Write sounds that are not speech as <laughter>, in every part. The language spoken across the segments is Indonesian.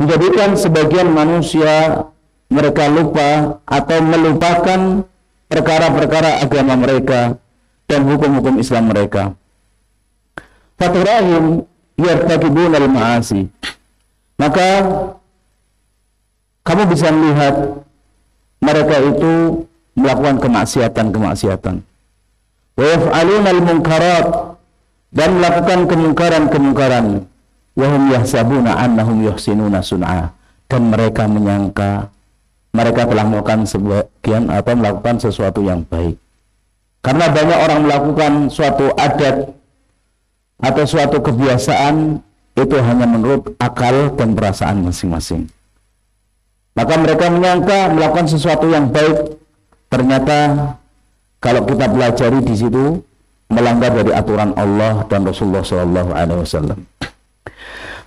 menjadikan sebagian manusia mereka lupa atau melupakan perkara-perkara agama mereka dan hukum-hukum Islam mereka. Fatrahim yartakibun al-ma'asi. Maka kamu bisa melihat mereka itu melakukan kemaksiatan-kemaksiatan. Wa yaf'alun al-munkarat dan melakukan kemungkaran-kemungkaran wahum yahsabuna annahum yuhsinuna sun'a dan mereka menyangka mereka telah melakukan sebagian atau melakukan sesuatu yang baik. Karena banyak orang melakukan suatu adat atau suatu kebiasaan itu hanya menurut akal dan perasaan masing-masing. Maka mereka menyangka melakukan sesuatu yang baik, ternyata kalau kita pelajari di situ melanggar dari aturan Allah dan Rasulullah Shallallahu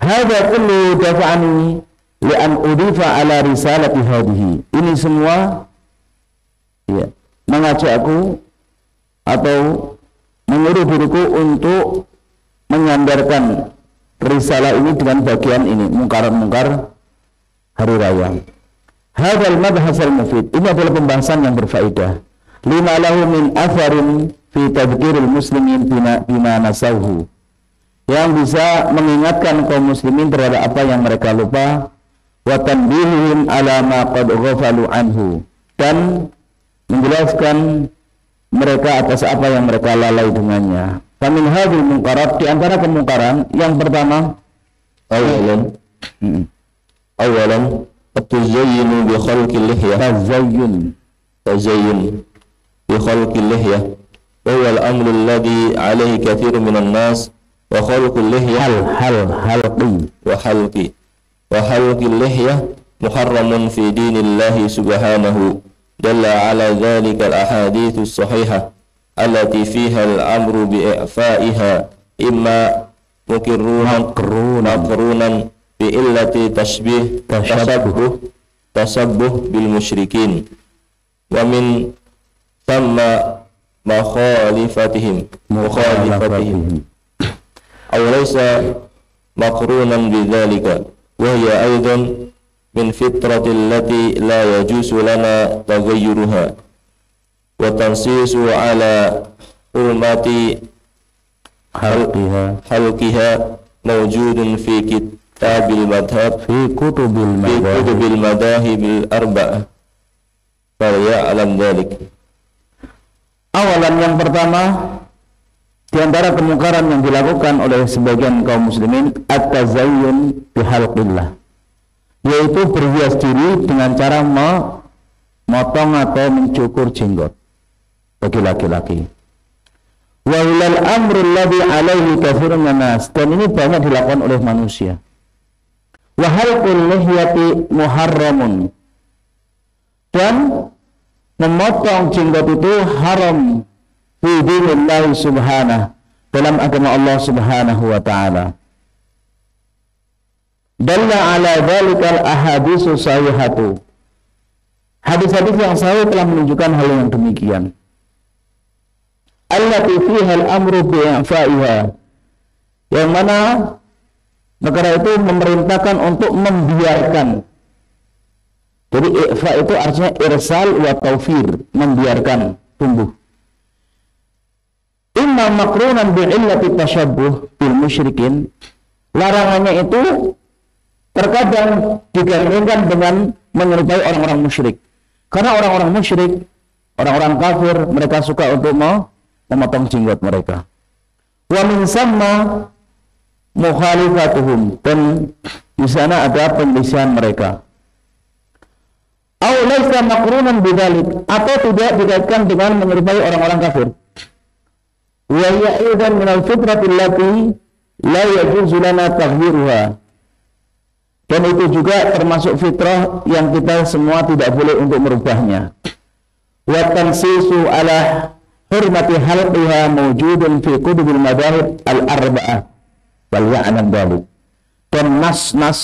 Hada kullu dafa'ani li'an udifa ala risalati hadihi. Ini semua ya, mengajak aku atau menyuruh diriku untuk menyandarkan risalah ini dengan bagian ini mungkar-mungkar hari raya. Hadal mabahas al-mufid. Ini adalah pembahasan yang berfaedah. Lima lahu min atharin fi tadbiril muslimin bima, bima nasawhu yang bisa mengingatkan kaum muslimin terhadap apa yang mereka lupa wa tanbihuhum ala ma qad ghafalu anhu dan menjelaskan mereka atas apa yang mereka lalai dengannya. Kamil hadil mungkarat di antara kemungkaran yang pertama awalan hmm. awalan at-tazayyun bi khalqi lihya tazayyun tazayyun bi khalqi lihya wa huwa al-amru alladhi alayhi kathirun minan nas وخلق اللحية حل حلقي وحلقي وحلق اللحية محرم في دين الله سبحانه دل على ذلك الأحاديث الصحيحة التي فيها الأمر بإعفائها إما مكرونا مقرونا, مقرونا بإلة تشبيه تشبه تشبه بالمشركين ومن ثم مخالفتهم مخالفتهم أو ليس مقرونا بذلك وهي أيضا من فطرة التي لا يجوز لنا تغيرها وتنصيص على حرمة حلقها حلقها موجود في كتاب المذهب في كتب المذاهب في كتب المذاهب الأربعة فليعلم ذلك Awalan yang pertama di antara kemungkaran yang dilakukan oleh sebagian kaum muslimin at-tazayyun bihalqillah yaitu berhias diri dengan cara memotong atau mencukur jenggot bagi laki-laki. Wa ilal amru alladhi alaihi katsirun nas dan ini banyak dilakukan oleh manusia. Wa halqul lihyati muharramun. Dan memotong jenggot itu haram fi dinillahi subhanahu dalam agama Allah Subhanahu wa taala. Dalla ala dhalikal ahaditsu sahihatu. Hadis-hadis yang sahih telah menunjukkan hal yang demikian. Allati fiha al-amru bi'afaiha. Yang mana negara itu memerintahkan untuk membiarkan. Jadi ikhfa itu artinya irsal wa taufir, membiarkan tumbuh. Inna makrunan bi'illati tashabuh bil musyrikin Larangannya itu terkadang digandengkan dengan menyerupai orang-orang musyrik. Karena orang-orang musyrik, orang-orang kafir, mereka suka untuk memotong jenggot mereka. Wa min sama mukhalifatuhum dan di sana ada pembisian mereka. Au makrunan bidzalik atau tidak dikaitkan dengan menyerupai orang-orang kafir wa hiya aidan min al-fitrati allati la yajuzu lana taghyiruha dan itu juga termasuk fitrah yang kita semua tidak boleh untuk merubahnya wa tansisu ala hurmati halqiha mawjudun fi kutubil madahib al-arba'ah wal ya'lam dhalik dan nas-nas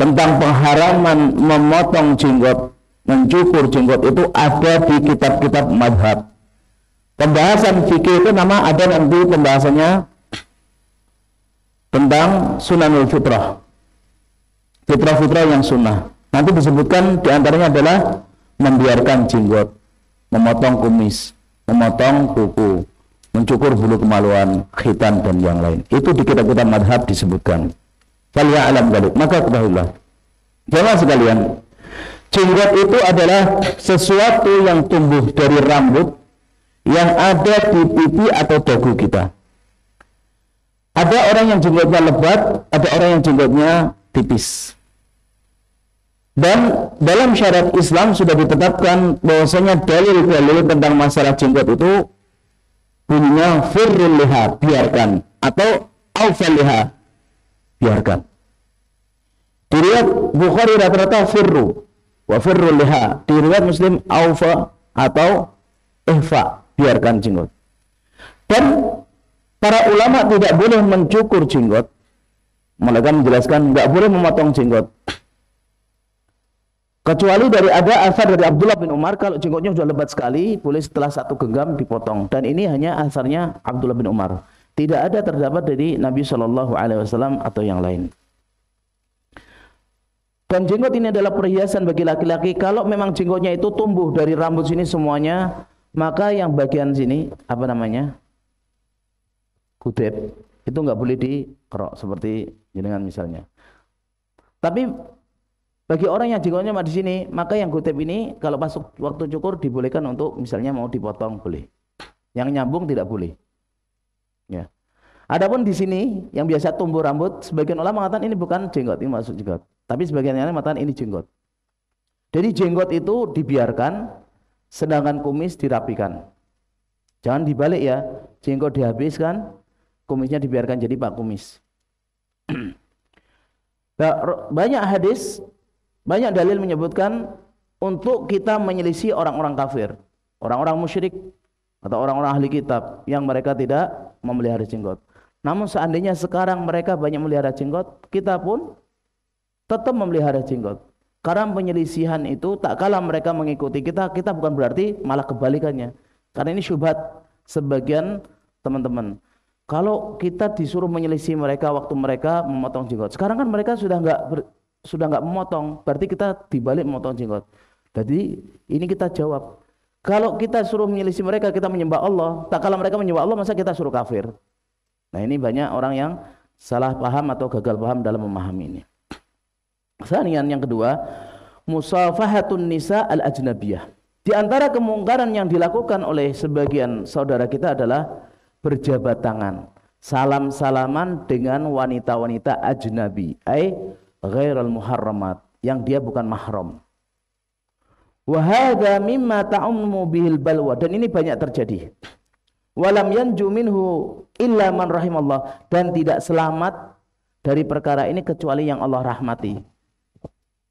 tentang pengharaman memotong jenggot mencukur jenggot itu ada di kitab-kitab madhab Pembahasan fikih itu nama ada nanti pembahasannya tentang sunanul fitrah. Fitrah-fitrah yang sunnah. Nanti disebutkan diantaranya adalah membiarkan jenggot, memotong kumis, memotong kuku, mencukur bulu kemaluan, khitan dan yang lain. Itu di kitab-kitab madhab disebutkan. Falia alam galib. Maka ketahuilah. Jangan sekalian. Jenggot itu adalah sesuatu yang tumbuh dari rambut yang ada di pipi atau dagu kita. Ada orang yang jenggotnya lebat, ada orang yang jenggotnya tipis. Dan dalam syariat Islam sudah ditetapkan bahwasanya dalil-dalil tentang masalah jenggot itu punya firrul liha, biarkan atau aufal liha, biarkan. Diriwayat Bukhari rata-rata firru wa firrul liha, diriwayat Muslim aufa atau ihfa biarkan jenggot. Dan para ulama tidak boleh mencukur jenggot. Mereka menjelaskan nggak boleh memotong jenggot. Kecuali dari ada asar dari Abdullah bin Umar kalau jenggotnya sudah lebat sekali boleh setelah satu genggam dipotong dan ini hanya asarnya Abdullah bin Umar. Tidak ada terdapat dari Nabi Shallallahu Alaihi Wasallam atau yang lain. Dan jenggot ini adalah perhiasan bagi laki-laki. Kalau memang jenggotnya itu tumbuh dari rambut sini semuanya, maka yang bagian sini apa namanya kutip itu nggak boleh dikerok seperti jenengan misalnya tapi bagi orang yang jenggotnya mah di sini maka yang kutip ini kalau masuk waktu cukur dibolehkan untuk misalnya mau dipotong boleh yang nyambung tidak boleh ya Adapun di sini yang biasa tumbuh rambut, sebagian orang mengatakan ini bukan jenggot, ini masuk jenggot. Tapi sebagian yang mengatakan ini jenggot. Jadi jenggot itu dibiarkan sedangkan kumis dirapikan. Jangan dibalik ya, jenggot dihabiskan, kumisnya dibiarkan jadi pak kumis. <clears throat> banyak hadis, banyak dalil menyebutkan untuk kita menyelisih orang-orang kafir, orang-orang musyrik atau orang-orang ahli kitab yang mereka tidak memelihara jenggot. Namun seandainya sekarang mereka banyak melihara jenggot, kita pun tetap memelihara jenggot. Karena penyelisihan itu tak kalah mereka mengikuti kita, kita bukan berarti malah kebalikannya. Karena ini syubhat sebagian teman-teman. Kalau kita disuruh menyelisih mereka waktu mereka memotong jenggot. Sekarang kan mereka sudah nggak sudah nggak memotong, berarti kita dibalik memotong jenggot. Jadi ini kita jawab. Kalau kita suruh menyelisih mereka, kita menyembah Allah. Tak kalah mereka menyembah Allah, masa kita suruh kafir? Nah ini banyak orang yang salah paham atau gagal paham dalam memahami ini. Kesanian yang kedua, musafahatun nisa al ajnabiyah. Di antara kemungkaran yang dilakukan oleh sebagian saudara kita adalah berjabat tangan, salam-salaman dengan wanita-wanita ajnabi, ai ghairal muharramat, yang dia bukan mahram. Wa hadza mimma ta'ummu bihil balwa dan ini banyak terjadi. Walam yanju minhu illa man rahimallah dan tidak selamat dari perkara ini kecuali yang Allah rahmati.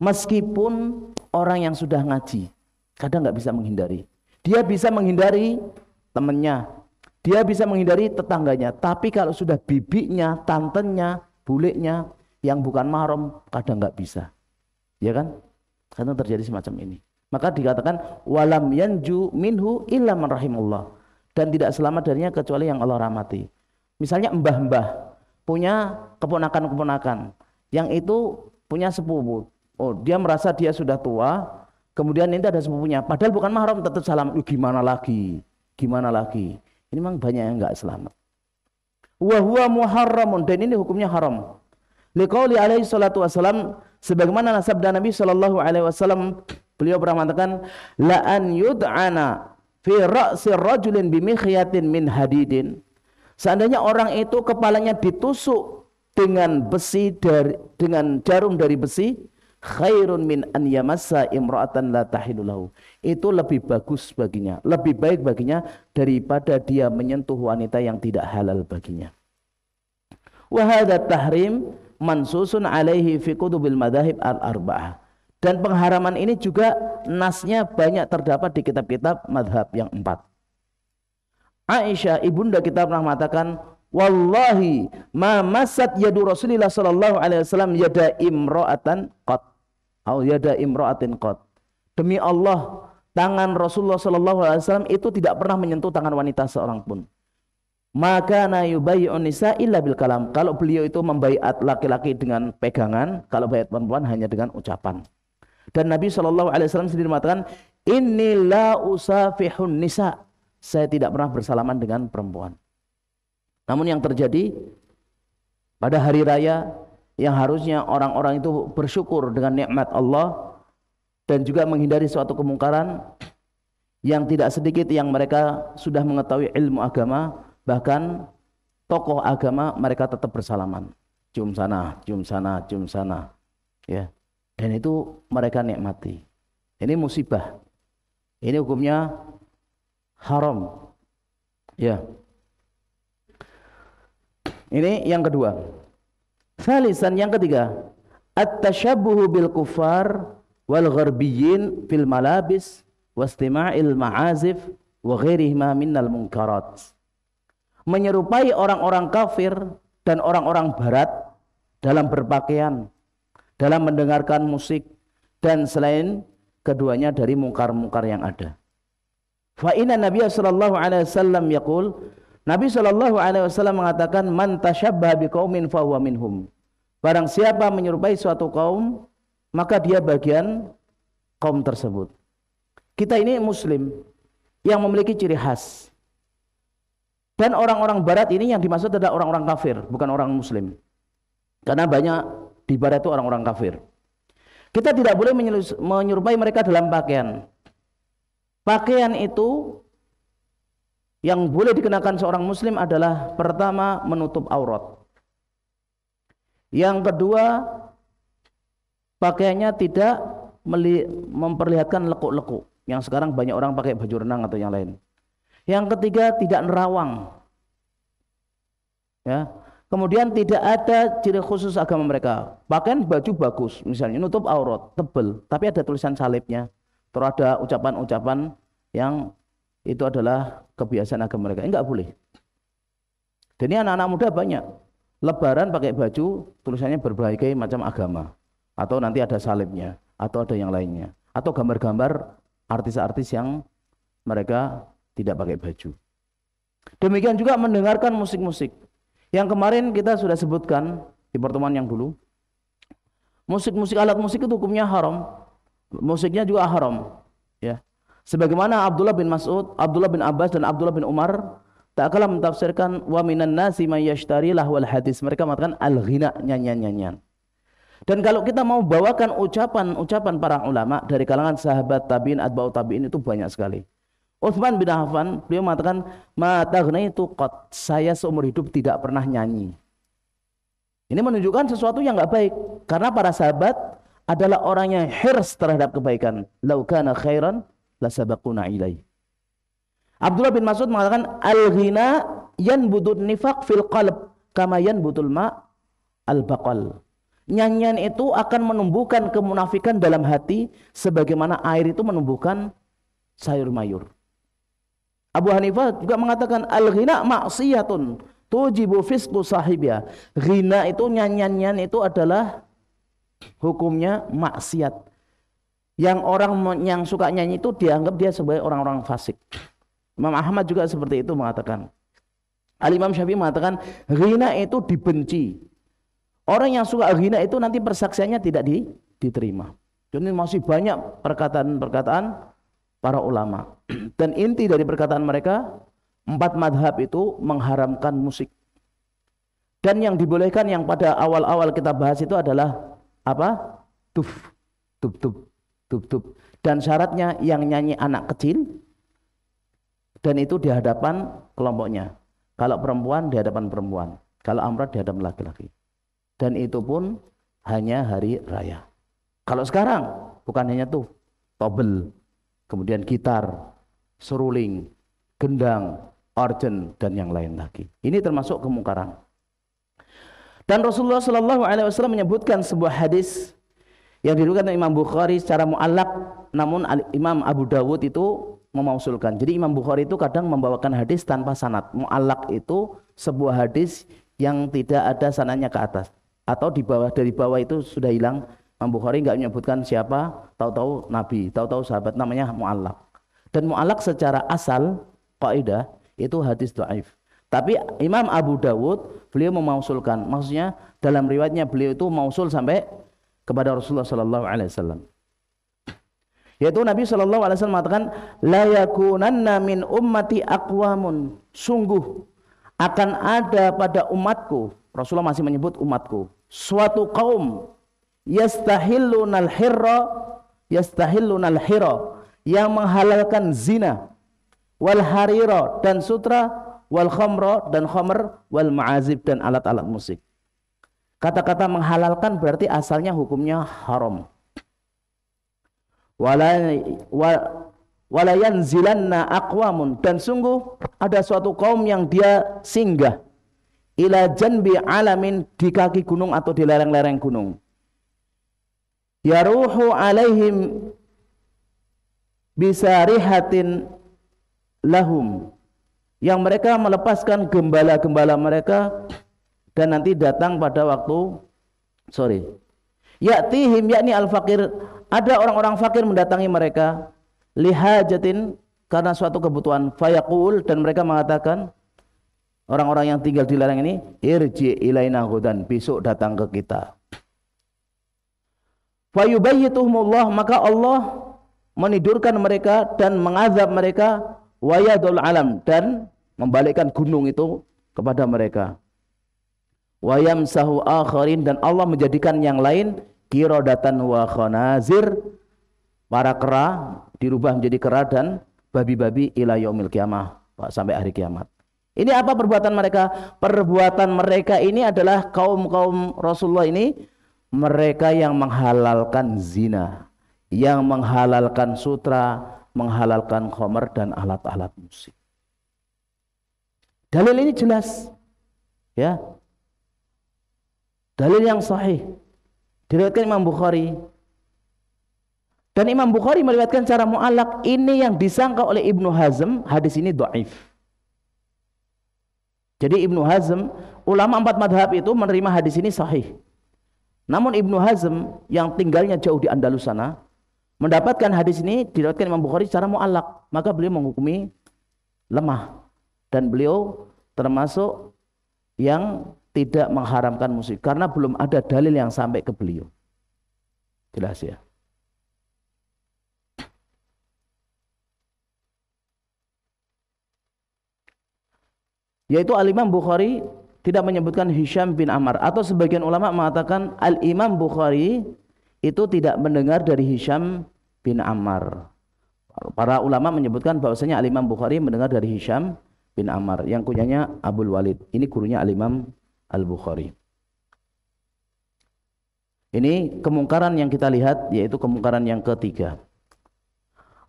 Meskipun orang yang sudah ngaji, kadang nggak bisa menghindari. Dia bisa menghindari temennya, dia bisa menghindari tetangganya. Tapi kalau sudah bibinya, tantenya, bulenya yang bukan mahram, kadang nggak bisa. Ya kan? Kadang terjadi semacam ini. Maka dikatakan walam yanju minhu illa man rahimullah. Dan tidak selamat darinya kecuali yang Allah rahmati. Misalnya mbah-mbah punya keponakan-keponakan yang itu punya sepupu Oh, dia merasa dia sudah tua, kemudian ini ada sepupunya. Padahal bukan mahram tetap salam. Gimana lagi? Gimana lagi? Ini memang banyak yang enggak selamat. Wa huwa muharramun dan ini hukumnya haram. Liqauli alaihi salatu wasalam sebagaimana sabda Nabi sallallahu alaihi wasallam beliau pernah mengatakan la an yud'ana fi ra'si rajulin bimikhyatin min hadidin. Seandainya orang itu kepalanya ditusuk dengan besi dari dengan jarum dari besi khairun min an yamassa imra'atan la tahilulahu. Itu lebih bagus baginya, lebih baik baginya daripada dia menyentuh wanita yang tidak halal baginya. Wa hadha tahrim mansusun alaihi fi kutubil madhahib al-arba'ah. Dan pengharaman ini juga nasnya banyak terdapat di kitab-kitab madhab yang empat. Aisyah ibunda kita pernah mengatakan Wallahi ma masat yadu Rasulillah sallallahu alaihi wasallam yada imra'atan qat au yada imra'atin qad. Demi Allah, tangan Rasulullah sallallahu alaihi wasallam itu tidak pernah menyentuh tangan wanita seorang pun. Maka na yubayyi'un nisa illa bil kalam. Kalau beliau itu membaiat laki-laki dengan pegangan, kalau baiat perempuan hanya dengan ucapan. Dan Nabi Shallallahu alaihi wasallam sendiri mengatakan, inilah usafihun nisa." Saya tidak pernah bersalaman dengan perempuan. Namun yang terjadi pada hari raya yang harusnya orang-orang itu bersyukur dengan nikmat Allah dan juga menghindari suatu kemungkaran yang tidak sedikit yang mereka sudah mengetahui ilmu agama bahkan tokoh agama mereka tetap bersalaman cium sana cium sana cium sana ya dan itu mereka nikmati ini musibah ini hukumnya haram ya ini yang kedua Salisan yang ketiga, at-tashabbuhu bil kuffar wal gharbiyyin fil malabis wastima'il ma'azif wa ghairihima minnal munkarat. Menyerupai orang-orang kafir dan orang-orang barat dalam berpakaian, dalam mendengarkan musik dan selain keduanya dari mungkar-mungkar yang ada. Fa inna Nabi sallallahu alaihi wasallam yaqul Nabi sallallahu alaihi wasallam mengatakan man tashabbaha biqaumin huwa minhum. Barang siapa menyerupai suatu kaum, maka dia bagian kaum tersebut. Kita ini muslim yang memiliki ciri khas. Dan orang-orang barat ini yang dimaksud adalah orang-orang kafir, bukan orang muslim. Karena banyak di barat itu orang-orang kafir. Kita tidak boleh menyerupai mereka dalam pakaian. Pakaian itu yang boleh dikenakan seorang muslim adalah pertama menutup aurat. Yang kedua, pakaiannya tidak memperlihatkan lekuk-lekuk. Yang sekarang banyak orang pakai baju renang atau yang lain. Yang ketiga, tidak nerawang. Ya. Kemudian tidak ada ciri khusus agama mereka. Pakaian baju bagus, misalnya nutup aurat, tebel, tapi ada tulisan salibnya. Terus ada ucapan-ucapan yang itu adalah kebiasaan agama mereka. Ini Enggak boleh. Dan ini anak-anak muda banyak lebaran pakai baju tulisannya berbagai macam agama atau nanti ada salibnya atau ada yang lainnya atau gambar-gambar artis-artis yang mereka tidak pakai baju demikian juga mendengarkan musik-musik yang kemarin kita sudah sebutkan di pertemuan yang dulu musik-musik alat musik itu hukumnya haram musiknya juga haram ya sebagaimana Abdullah bin Mas'ud Abdullah bin Abbas dan Abdullah bin Umar tak kalah mentafsirkan wa minan nasi may yashtari lahwal hadis. Mereka mengatakan al-ghina nyanyian-nyanyian. Dan kalau kita mau bawakan ucapan-ucapan para ulama dari kalangan sahabat tabi'in atba'u tabi'in itu banyak sekali. Utsman bin Affan beliau mengatakan mata itu kot saya seumur hidup tidak pernah nyanyi. Ini menunjukkan sesuatu yang nggak baik karena para sahabat adalah orang yang hirs terhadap kebaikan. Laukana khairan la sabaquna ilaih. Abdullah bin Mas'ud mengatakan al-ghina butul nifaq fil qalb kama yanbutul ma al-baqal. Nyanyian itu akan menumbuhkan kemunafikan dalam hati sebagaimana air itu menumbuhkan sayur mayur. Abu Hanifah juga mengatakan al-ghina maksiyatun tujibu fisqu sahibya. Ghina itu nyanyian-nyanyian itu adalah hukumnya maksiat. Yang orang yang suka nyanyi itu dianggap dia sebagai orang-orang fasik. Imam Ahmad juga seperti itu mengatakan. Al Imam Syafi'i mengatakan ghina itu dibenci. Orang yang suka ghina itu nanti persaksiannya tidak di, diterima. Jadi masih banyak perkataan-perkataan para ulama. <clears throat> Dan inti dari perkataan mereka empat madhab itu mengharamkan musik. Dan yang dibolehkan yang pada awal-awal kita bahas itu adalah apa? Tuf, tup, tup, tup, tup. Dan syaratnya yang nyanyi anak kecil dan itu di hadapan kelompoknya. Kalau perempuan di hadapan perempuan, kalau amrat di hadapan laki-laki. Dan itu pun hanya hari raya. Kalau sekarang bukan hanya tuh tobel, kemudian gitar, seruling, gendang, organ dan yang lain lagi. Ini termasuk kemungkaran. Dan Rasulullah Shallallahu Alaihi Wasallam menyebutkan sebuah hadis yang diriwayatkan Imam Bukhari secara mu'allak namun Imam Abu Dawud itu memausulkan. Jadi Imam Bukhari itu kadang membawakan hadis tanpa sanat. Mu'alak itu sebuah hadis yang tidak ada sananya ke atas atau di bawah dari bawah itu sudah hilang. Imam Bukhari nggak menyebutkan siapa, tahu-tahu Nabi, tahu-tahu sahabat namanya mu'alak. Dan mu'alak secara asal kaidah itu hadis do'aif. Tapi Imam Abu Dawud beliau memausulkan, maksudnya dalam riwayatnya beliau itu mausul sampai kepada Rasulullah Shallallahu Alaihi Wasallam. Yaitu Nabi Shallallahu Alaihi Wasallam mengatakan, layakunanna min ummati akwamun. Sungguh akan ada pada umatku. Rasulullah masih menyebut umatku. Suatu kaum yastahillunal hirra yastahillunal hirra yang menghalalkan zina wal harira dan sutra wal khamra dan khamr wal ma'azib dan alat-alat musik. Kata-kata menghalalkan berarti asalnya hukumnya haram. Walayan wala yanzilanna aqwamun dan sungguh ada suatu kaum yang dia singgah ila janbi alamin di kaki gunung atau di lereng-lereng gunung yaruhu alaihim bisa rihatin lahum yang mereka melepaskan gembala-gembala mereka dan nanti datang pada waktu sorry. Ya'tihim yakni al fakir Ada orang-orang fakir mendatangi mereka lihajatin karena suatu kebutuhan fayakul dan mereka mengatakan orang-orang yang tinggal di lereng ini irji ilaina hudan besok datang ke kita fayubayyituhumullah maka Allah menidurkan mereka dan mengazab mereka wayadul alam dan membalikkan gunung itu kepada mereka wayamsahu akharin dan Allah menjadikan yang lain kirodatan wa khonazir para kera dirubah menjadi kera dan babi-babi ila yaumil kiamah sampai hari kiamat. Ini apa perbuatan mereka? Perbuatan mereka ini adalah kaum-kaum Rasulullah ini mereka yang menghalalkan zina, yang menghalalkan sutra, menghalalkan khomer dan alat-alat musik. Dalil ini jelas. Ya. Dalil yang sahih. Diriwayatkan Imam Bukhari. Dan Imam Bukhari meriwayatkan cara mu'alak ini yang disangka oleh Ibnu Hazm, hadis ini do'if Jadi Ibnu Hazm, ulama empat madhab itu menerima hadis ini sahih. Namun Ibnu Hazm yang tinggalnya jauh di Andalusana mendapatkan hadis ini diriwayatkan Imam Bukhari secara mu'alak. Maka beliau menghukumi lemah. Dan beliau termasuk yang tidak mengharamkan musik karena belum ada dalil yang sampai ke beliau. Jelas ya. Yaitu Al-Imam Bukhari tidak menyebutkan Hisham bin Amar atau sebagian ulama mengatakan Al-Imam Bukhari itu tidak mendengar dari Hisham bin Amar. Para ulama menyebutkan bahwasanya Al-Imam Bukhari mendengar dari Hisham bin Amar yang kunyanya Abdul Walid. Ini gurunya Al-Imam Al-Bukhari. Ini kemungkaran yang kita lihat yaitu kemungkaran yang ketiga.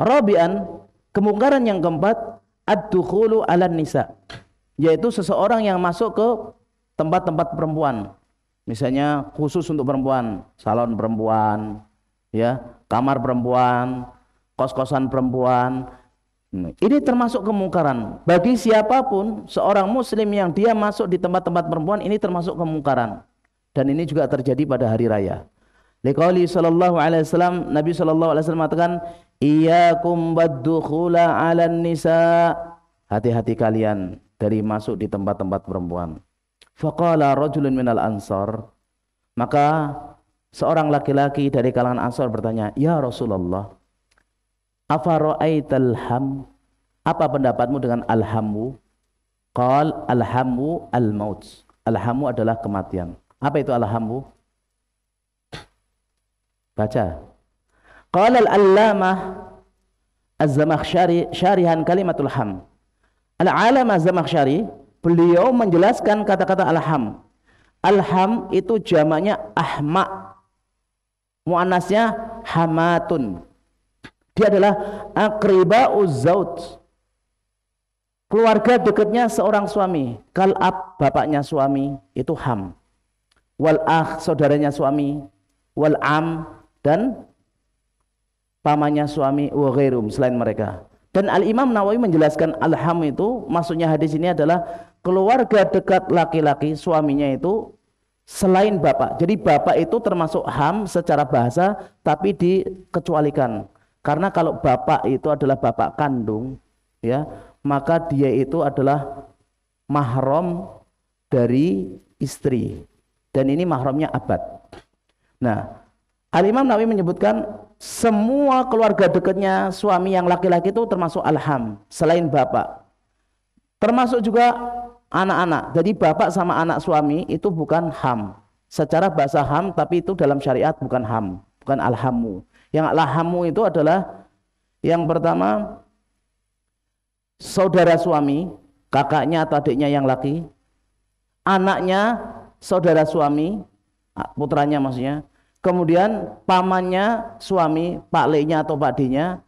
Rabi'an, kemungkaran yang keempat ad-dukhulu ala nisa, yaitu seseorang yang masuk ke tempat-tempat perempuan. Misalnya khusus untuk perempuan, salon perempuan, ya, kamar perempuan, kos-kosan perempuan, ini termasuk kemungkaran. Bagi siapapun, seorang muslim yang dia masuk di tempat-tempat perempuan, ini termasuk kemungkaran. Dan ini juga terjadi pada hari raya. Liqauli sallallahu alaihi wasallam, Nabi sallallahu alaihi wasallam mengatakan, "Iyyakum baddukhula 'alan nisa." Hati-hati kalian dari masuk di tempat-tempat perempuan. Faqala rajulun minal ansar. Maka seorang laki-laki dari kalangan Ansar bertanya, "Ya Rasulullah, Afara'aital ham? Apa pendapatmu dengan alhamu? Qal alhamu al-maut. Alhamu adalah kematian. Apa itu alhamu? Baca. Qala al-allamah Az-Zamakhsyari syarihan kalimatul ham. Al-alam beliau menjelaskan kata-kata alham. Alham itu jamaknya ahma. Muannasnya hamatun. Dia adalah akriba uzaut. Keluarga dekatnya seorang suami. kalab bapaknya suami itu ham. Wal akh saudaranya suami. Wal am dan pamannya suami wa selain mereka. Dan Al-Imam Nawawi menjelaskan al-ham itu maksudnya hadis ini adalah keluarga dekat laki-laki suaminya itu selain bapak. Jadi bapak itu termasuk ham secara bahasa tapi dikecualikan karena kalau bapak itu adalah bapak kandung, ya, maka dia itu adalah mahram dari istri. Dan ini mahramnya abad. Nah, Al-Imam Nawawi menyebutkan semua keluarga dekatnya suami yang laki-laki itu termasuk alham selain bapak. Termasuk juga anak-anak. Jadi bapak sama anak suami itu bukan ham. Secara bahasa ham tapi itu dalam syariat bukan ham, bukan alhamu yang lahamu itu adalah yang pertama saudara suami, kakaknya atau adiknya yang laki, anaknya saudara suami, putranya maksudnya, kemudian pamannya suami, pak leknya atau pak dinya,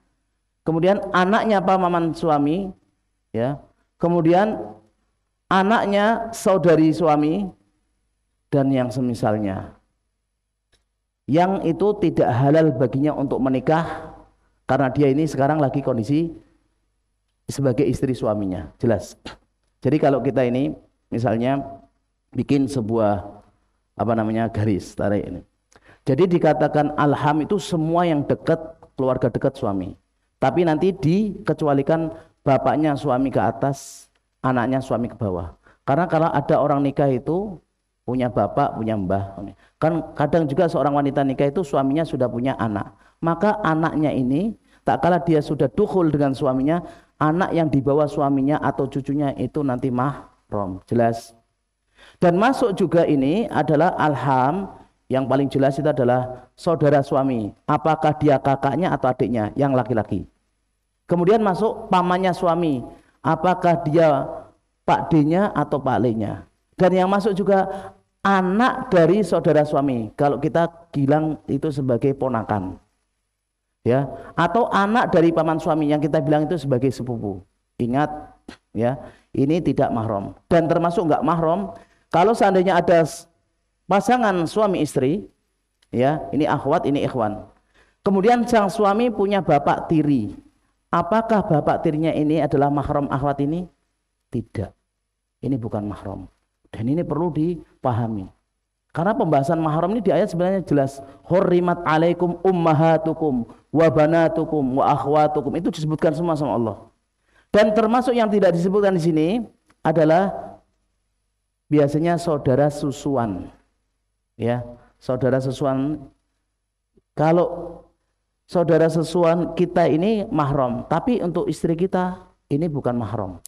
kemudian anaknya pamaman suami, ya, kemudian anaknya saudari suami dan yang semisalnya yang itu tidak halal baginya untuk menikah karena dia ini sekarang lagi kondisi sebagai istri suaminya jelas jadi kalau kita ini misalnya bikin sebuah apa namanya garis tarik ini jadi dikatakan alham itu semua yang dekat keluarga dekat suami tapi nanti dikecualikan bapaknya suami ke atas anaknya suami ke bawah karena kalau ada orang nikah itu punya bapak, punya mbah. Kan kadang juga seorang wanita nikah itu suaminya sudah punya anak. Maka anaknya ini tak kalah dia sudah dukul dengan suaminya, anak yang dibawa suaminya atau cucunya itu nanti mahram. Jelas. Dan masuk juga ini adalah alham yang paling jelas itu adalah saudara suami. Apakah dia kakaknya atau adiknya yang laki-laki. Kemudian masuk pamannya suami. Apakah dia pak D-nya atau pak L-nya. Dan yang masuk juga anak dari saudara suami. Kalau kita bilang itu sebagai ponakan. Ya, atau anak dari paman suami yang kita bilang itu sebagai sepupu. Ingat ya, ini tidak mahram dan termasuk enggak mahram kalau seandainya ada pasangan suami istri ya, ini akhwat, ini ikhwan. Kemudian sang suami punya bapak tiri. Apakah bapak tirinya ini adalah mahram akhwat ini? Tidak. Ini bukan mahram. Dan ini perlu di pahami. Karena pembahasan mahram ini di ayat sebenarnya jelas. Hurrimat alaikum ummahatukum wa banatukum wa akhwatukum. Itu disebutkan semua sama Allah. Dan termasuk yang tidak disebutkan di sini adalah biasanya saudara susuan. Ya, saudara susuan kalau saudara susuan kita ini mahram, tapi untuk istri kita ini bukan mahram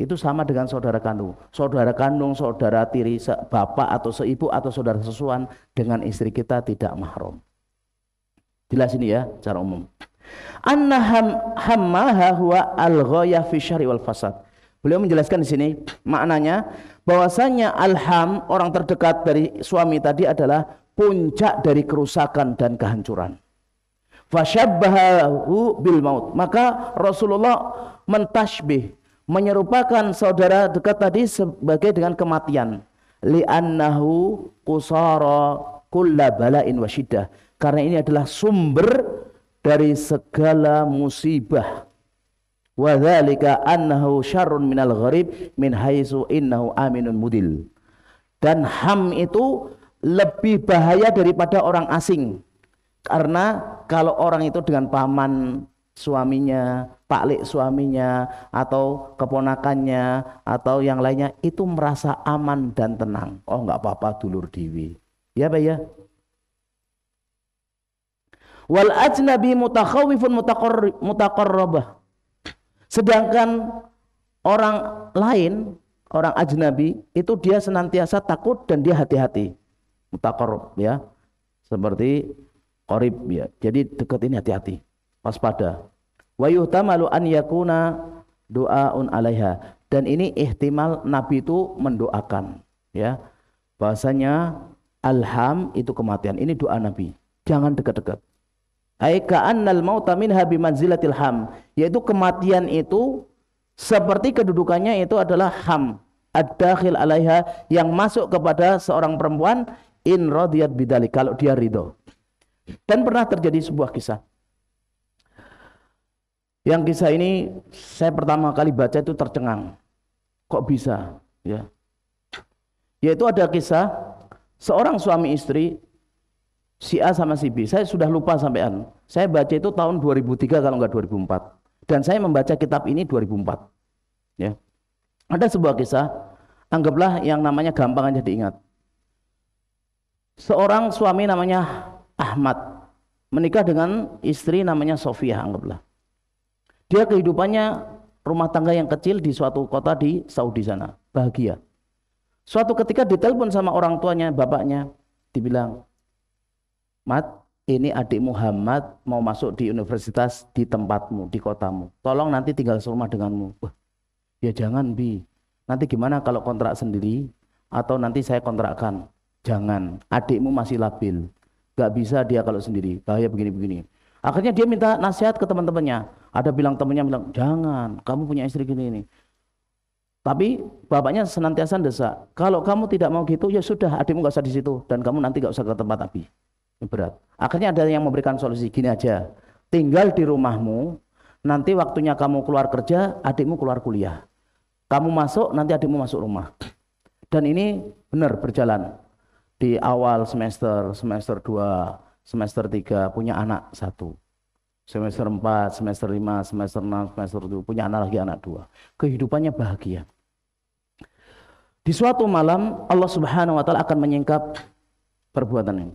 itu sama dengan saudara kandung. Saudara kandung, saudara tiri, bapak atau seibu atau saudara sesuan dengan istri kita tidak mahram. Jelas ini ya cara umum. Anna hammaha huwa al-ghayah fi syari wal fasad. Beliau menjelaskan di sini maknanya bahwasanya alham orang terdekat dari suami tadi adalah puncak dari kerusakan dan kehancuran. Fasyabbahu bil maut. Maka Rasulullah mentashbih menyerupakan saudara dekat tadi sebagai dengan kematian li'annahu kusara kulla bala'in wasyidah karena ini adalah sumber dari segala musibah wa dzalika annahu syarrun minal gharib min haitsu innahu aminun mudil dan ham itu lebih bahaya daripada orang asing karena kalau orang itu dengan paman suaminya, taklik suaminya, atau keponakannya, atau yang lainnya, itu merasa aman dan tenang. Oh enggak apa-apa dulur dewi. Ya Pak ya? Wal ajnabi mutakhawifun mutaqarrabah. Sedangkan orang lain, orang ajnabi, itu dia senantiasa takut dan dia hati-hati. Mutaqarrab ya. Seperti korib ya. Jadi dekat ini hati-hati waspada wa yuhtamalu an yakuna doaun alaiha dan ini ihtimal nabi itu mendoakan ya bahasanya alham itu kematian ini doa nabi jangan dekat-dekat aika annal mauta minha manzilatil ham yaitu kematian itu seperti kedudukannya itu adalah ham ad-dakhil alaiha yang masuk kepada seorang perempuan in radiyat bidalik kalau dia ridho dan pernah terjadi sebuah kisah yang kisah ini saya pertama kali baca itu tercengang kok bisa ya yaitu ada kisah seorang suami istri si A sama si B saya sudah lupa sampean saya baca itu tahun 2003 kalau enggak 2004 dan saya membaca kitab ini 2004 ya ada sebuah kisah anggaplah yang namanya gampang aja diingat seorang suami namanya Ahmad menikah dengan istri namanya Sofia anggaplah dia kehidupannya rumah tangga yang kecil di suatu kota di Saudi sana, bahagia. Suatu ketika ditelepon sama orang tuanya, bapaknya, dibilang, "Mat, ini adik Muhammad mau masuk di universitas di tempatmu, di kotamu. Tolong nanti tinggal serumah denganmu." Wah, ya jangan, Bi. Nanti gimana kalau kontrak sendiri atau nanti saya kontrakkan? Jangan, adikmu masih labil. Gak bisa dia kalau sendiri, bahaya begini-begini. Akhirnya dia minta nasihat ke teman-temannya. Ada bilang temennya bilang, jangan, kamu punya istri gini ini. Tapi bapaknya senantiasa desak, kalau kamu tidak mau gitu, ya sudah adikmu gak usah di situ dan kamu nanti gak usah ke tempat api. Berat. Akhirnya ada yang memberikan solusi, gini aja, tinggal di rumahmu, nanti waktunya kamu keluar kerja, adikmu keluar kuliah. Kamu masuk, nanti adikmu masuk rumah. Dan ini benar berjalan. Di awal semester, semester 2, semester 3 punya anak satu semester 4, semester 5, semester 6, semester 7, punya anak lagi anak dua. Kehidupannya bahagia. Di suatu malam Allah Subhanahu wa taala akan menyingkap perbuatan ini.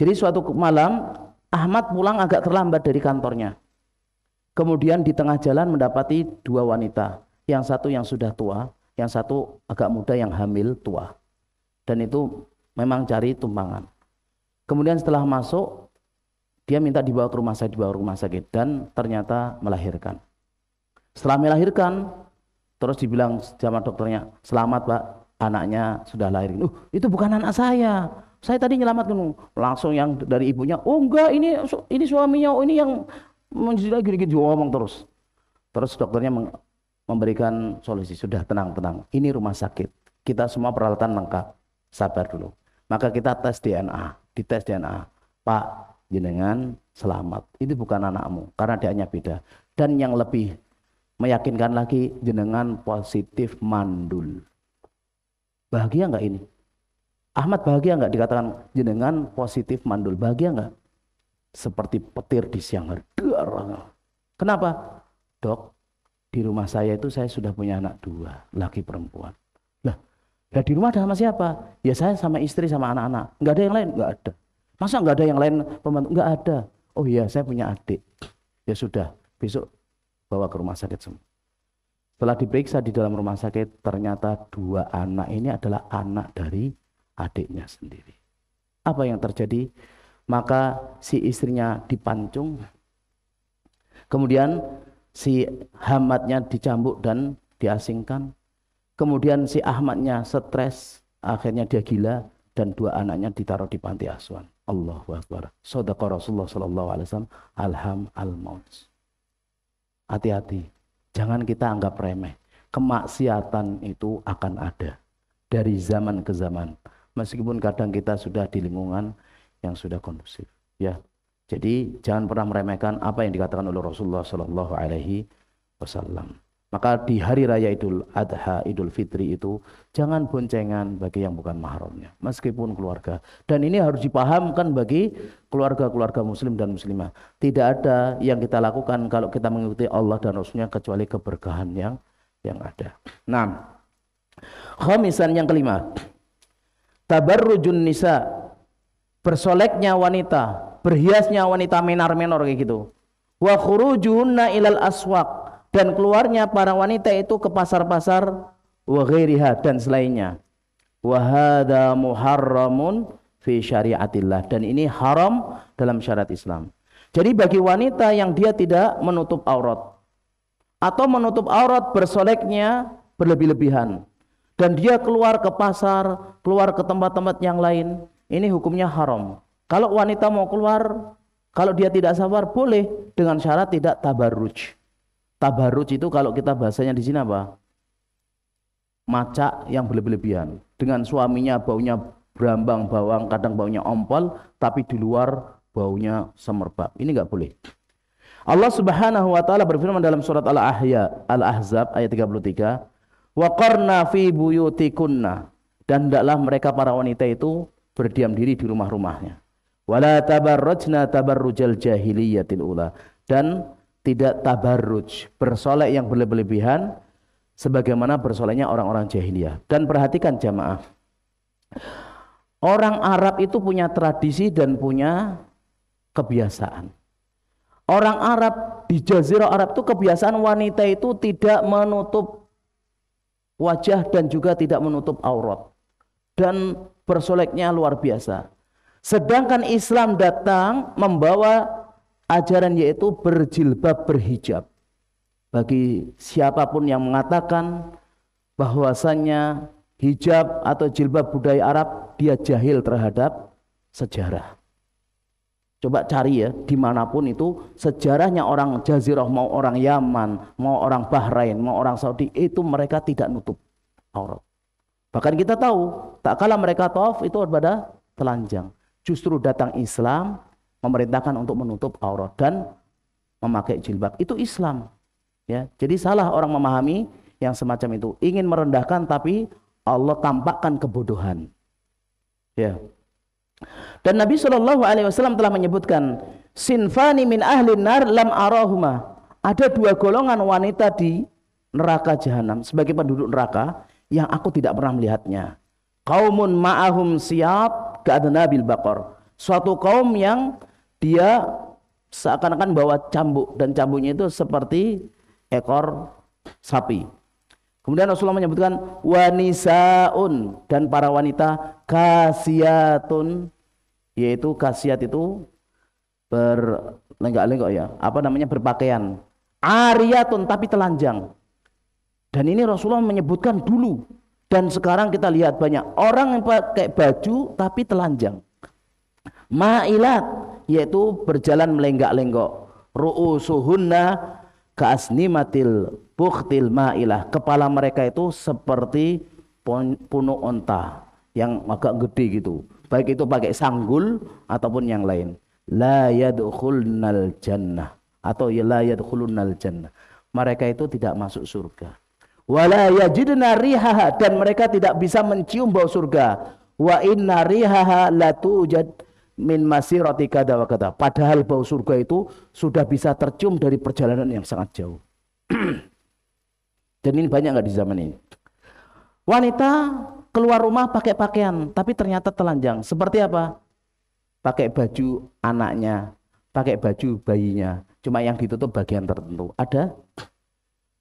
Jadi suatu malam Ahmad pulang agak terlambat dari kantornya. Kemudian di tengah jalan mendapati dua wanita, yang satu yang sudah tua, yang satu agak muda yang hamil tua. Dan itu memang cari tumpangan. Kemudian setelah masuk dia minta dibawa ke rumah sakit, dibawa ke rumah sakit dan ternyata melahirkan. Setelah melahirkan, terus dibilang sama dokternya, "Selamat, Pak, anaknya sudah lahir." "Uh, itu bukan anak saya. Saya tadi nyelamatkan." Langsung yang dari ibunya, "Oh, enggak, ini ini suaminya, oh ini yang menjadi gini ngomong terus." Terus dokternya memberikan solusi, "Sudah tenang, tenang. Ini rumah sakit. Kita semua peralatan lengkap. Sabar dulu." Maka kita tes DNA, dites DNA. Pak, jenengan selamat. ini bukan anakmu karena hanya beda. Dan yang lebih meyakinkan lagi jenengan positif mandul. Bahagia nggak ini? Ahmad bahagia nggak dikatakan jenengan positif mandul bahagia nggak? Seperti petir di siang hari. Kenapa? Dok, di rumah saya itu saya sudah punya anak dua, laki perempuan. Lah, lah di rumah ada sama siapa? Ya saya sama istri sama anak-anak. Enggak ada yang lain? Enggak ada. Masa nggak ada yang lain pembantu? Nggak ada. Oh iya, saya punya adik. Ya sudah, besok bawa ke rumah sakit semua. Setelah diperiksa di dalam rumah sakit, ternyata dua anak ini adalah anak dari adiknya sendiri. Apa yang terjadi? Maka si istrinya dipancung, kemudian si Hamadnya dicambuk dan diasingkan, kemudian si Ahmadnya stres, akhirnya dia gila dan dua anaknya ditaruh di panti asuhan. Allahu Akbar. Sadaqa Rasulullah Sallallahu Alaihi Wasallam. Alham al maut. Hati-hati. Jangan kita anggap remeh. Kemaksiatan itu akan ada dari zaman ke zaman. Meskipun kadang kita sudah di lingkungan yang sudah kondusif. Ya. Jadi jangan pernah meremehkan apa yang dikatakan oleh Rasulullah Sallallahu Alaihi Wasallam. Maka di hari raya Idul Adha, Idul Fitri itu jangan boncengan bagi yang bukan mahramnya, meskipun keluarga. Dan ini harus dipahamkan bagi keluarga-keluarga muslim dan muslimah. Tidak ada yang kita lakukan kalau kita mengikuti Allah dan Rasulnya kecuali keberkahan yang yang ada. Nah, khamisan yang kelima. Tabarrujun nisa, bersoleknya wanita, berhiasnya wanita menar-menor kayak gitu. Wa khurujuhunna ilal aswaq dan keluarnya para wanita itu ke pasar-pasar wa dan selainnya. Wa hadza muharramun fi syariatillah dan ini haram dalam syariat Islam. Jadi bagi wanita yang dia tidak menutup aurat atau menutup aurat bersoleknya berlebih-lebihan dan dia keluar ke pasar, keluar ke tempat-tempat yang lain, ini hukumnya haram. Kalau wanita mau keluar, kalau dia tidak sabar boleh dengan syarat tidak tabarruj. Tabaruj itu kalau kita bahasanya di sini apa? Macak yang berlebihan. Dengan suaminya baunya berambang bawang, kadang baunya ompol, tapi di luar baunya semerbak. Ini nggak boleh. Allah Subhanahu wa taala berfirman dalam surat Al-Ahya Al-Ahzab ayat 33, "Wa qarna fi buyutikunna." Dan hendaklah mereka para wanita itu berdiam diri di rumah-rumahnya. Wala tabarrajna tabarrujal jahiliyatil ula. Dan tidak tabarruj, bersolek yang berlebihan sebagaimana bersoleknya orang-orang jahiliyah. Dan perhatikan jamaah. Orang Arab itu punya tradisi dan punya kebiasaan. Orang Arab di Jazirah Arab itu kebiasaan wanita itu tidak menutup wajah dan juga tidak menutup aurat. Dan bersoleknya luar biasa. Sedangkan Islam datang membawa ajaran yaitu berjilbab berhijab. Bagi siapapun yang mengatakan bahwasannya hijab atau jilbab budaya Arab dia jahil terhadap sejarah. Coba cari ya dimanapun itu sejarahnya orang Jazirah mau orang Yaman mau orang Bahrain mau orang Saudi itu mereka tidak nutup aurat. Bahkan kita tahu tak kalah mereka tauf itu pada telanjang. Justru datang Islam memerintahkan untuk menutup aurat dan memakai jilbab. Itu Islam. Ya, jadi salah orang memahami yang semacam itu. Ingin merendahkan tapi Allah tampakkan kebodohan. Ya. Dan Nabi Shallallahu alaihi wasallam telah menyebutkan sinfani min ahli nar lam arahuma. Ada dua golongan wanita di neraka jahanam sebagai penduduk neraka yang aku tidak pernah melihatnya. Kaumun ma'ahum siap ke nabil bakor Suatu kaum yang dia seakan-akan bawa cambuk dan cambuknya itu seperti ekor sapi. Kemudian Rasulullah menyebutkan wanisaun dan para wanita kasiatun yaitu kasiat itu berlenggak-lenggok ya, apa namanya berpakaian. Ariyatun tapi telanjang. Dan ini Rasulullah menyebutkan dulu dan sekarang kita lihat banyak orang yang pakai baju tapi telanjang. Ma'ilat yaitu berjalan melenggak-lenggok ru'usuhunna kaasnimatil buktil ma'ilah kepala mereka itu seperti punuk onta yang agak gede gitu baik itu pakai sanggul ataupun yang lain la yadkhulnal jannah atau ya la yadkhulunnal jannah mereka itu tidak masuk surga wala yajidna rihaha dan mereka tidak bisa mencium bau surga wa inna rihaha la tujad min roti kada wa kada. Padahal bau surga itu sudah bisa tercium dari perjalanan yang sangat jauh. <clears throat> Dan ini banyak nggak di zaman ini. Wanita keluar rumah pakai pakaian, tapi ternyata telanjang. Seperti apa? Pakai baju anaknya, pakai baju bayinya. Cuma yang ditutup bagian tertentu. Ada?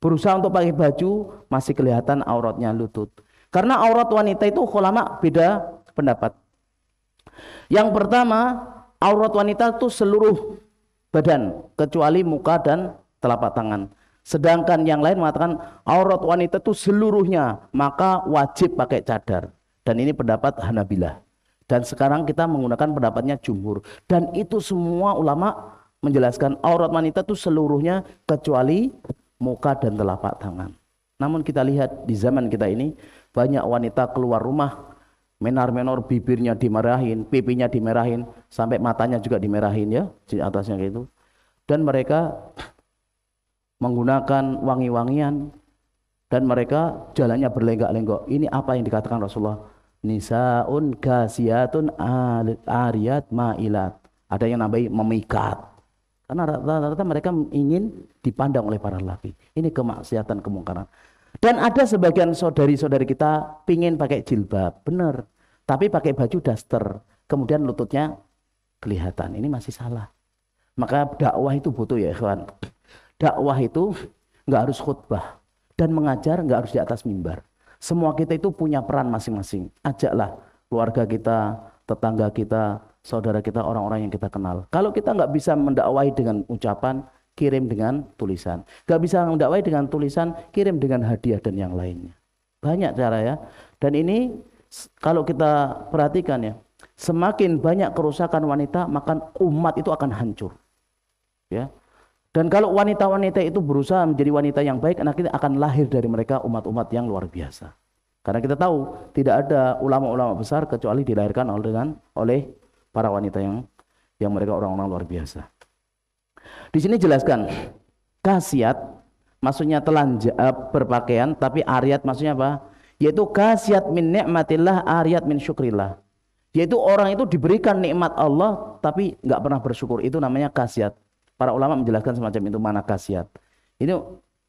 Berusaha untuk pakai baju, masih kelihatan auratnya lutut. Karena aurat wanita itu ulama beda pendapat. Yang pertama, aurat wanita itu seluruh badan kecuali muka dan telapak tangan. Sedangkan yang lain mengatakan aurat wanita itu seluruhnya, maka wajib pakai cadar. Dan ini pendapat Hanabilah. Dan sekarang kita menggunakan pendapatnya jumhur. Dan itu semua ulama menjelaskan aurat wanita itu seluruhnya kecuali muka dan telapak tangan. Namun kita lihat di zaman kita ini banyak wanita keluar rumah menar menor bibirnya dimerahin, pipinya dimerahin, sampai matanya juga dimerahin ya, di atasnya gitu. Dan mereka menggunakan wangi-wangian dan mereka jalannya berlenggak-lenggok. Ini apa yang dikatakan Rasulullah? Nisaun kasiatun ariyat ma'ilat. Ada yang nambahi memikat. Karena rata-rata mereka ingin dipandang oleh para laki. Ini kemaksiatan kemungkaran. Dan ada sebagian saudari-saudari kita pingin pakai jilbab, benar. Tapi pakai baju daster, kemudian lututnya kelihatan. Ini masih salah. Maka dakwah itu butuh ya kawan. Dakwah itu nggak harus khutbah dan mengajar nggak harus di atas mimbar. Semua kita itu punya peran masing-masing. Ajaklah keluarga kita, tetangga kita, saudara kita, orang-orang yang kita kenal. Kalau kita nggak bisa mendakwahi dengan ucapan, kirim dengan tulisan. Gak bisa mendakwai dengan tulisan, kirim dengan hadiah dan yang lainnya. Banyak cara ya. Dan ini kalau kita perhatikan ya, semakin banyak kerusakan wanita, maka umat itu akan hancur. Ya. Dan kalau wanita-wanita itu berusaha menjadi wanita yang baik, anak kita akan lahir dari mereka umat-umat yang luar biasa. Karena kita tahu tidak ada ulama-ulama besar kecuali dilahirkan oleh oleh para wanita yang yang mereka orang-orang luar biasa. Di sini jelaskan kasiat maksudnya telanjang eh, berpakaian tapi ariat maksudnya apa? Yaitu kasiat min nikmatillah ariat min syukrillah. Yaitu orang itu diberikan nikmat Allah tapi nggak pernah bersyukur. Itu namanya kasiat Para ulama menjelaskan semacam itu mana kasiat Ini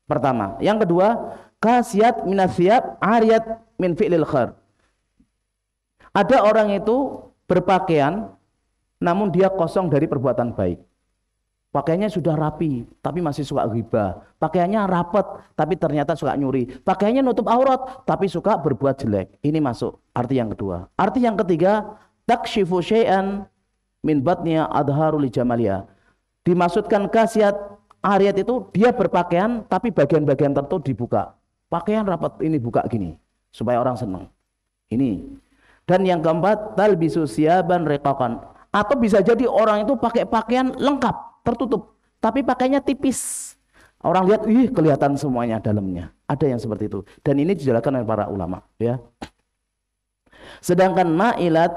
pertama. Yang kedua, khasiat minasiyab ariat min fi'lil khair. Ada orang itu berpakaian namun dia kosong dari perbuatan baik. Pakaiannya sudah rapi, tapi masih suka riba. Pakaiannya rapet, tapi ternyata suka nyuri. Pakaiannya nutup aurat, tapi suka berbuat jelek. Ini masuk arti yang kedua. Arti yang ketiga, taksyifu syai'an min adharu adharul jamalia. Dimaksudkan khasiat Ariat itu dia berpakaian tapi bagian-bagian tertentu dibuka. Pakaian rapat ini buka gini supaya orang senang. Ini. Dan yang keempat, talbisu siaban rekokan. Atau bisa jadi orang itu pakai pakaian lengkap tertutup, tapi pakainya tipis. Orang lihat, ih kelihatan semuanya dalamnya. Ada yang seperti itu. Dan ini dijelaskan oleh para ulama. Ya. Sedangkan ma'ilat,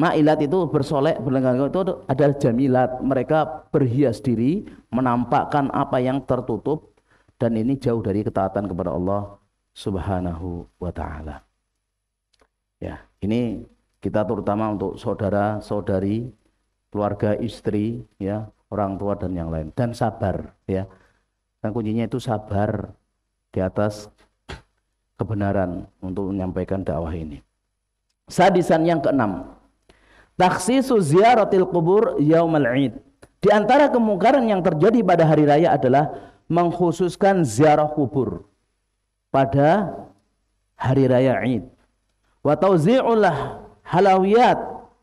ma'ilat itu bersolek, berlenggang itu adalah jamilat. Mereka berhias diri, menampakkan apa yang tertutup. Dan ini jauh dari ketaatan kepada Allah subhanahu wa ta'ala. Ya, ini kita terutama untuk saudara-saudari keluarga istri ya orang tua dan yang lain dan sabar ya dan kuncinya itu sabar di atas kebenaran untuk menyampaikan dakwah ini sadisan yang keenam taksisu ziaratil kubur yaumal id di antara kemungkaran yang terjadi pada hari raya adalah mengkhususkan ziarah kubur pada hari raya Id. Wa tawzi'ul halawiyat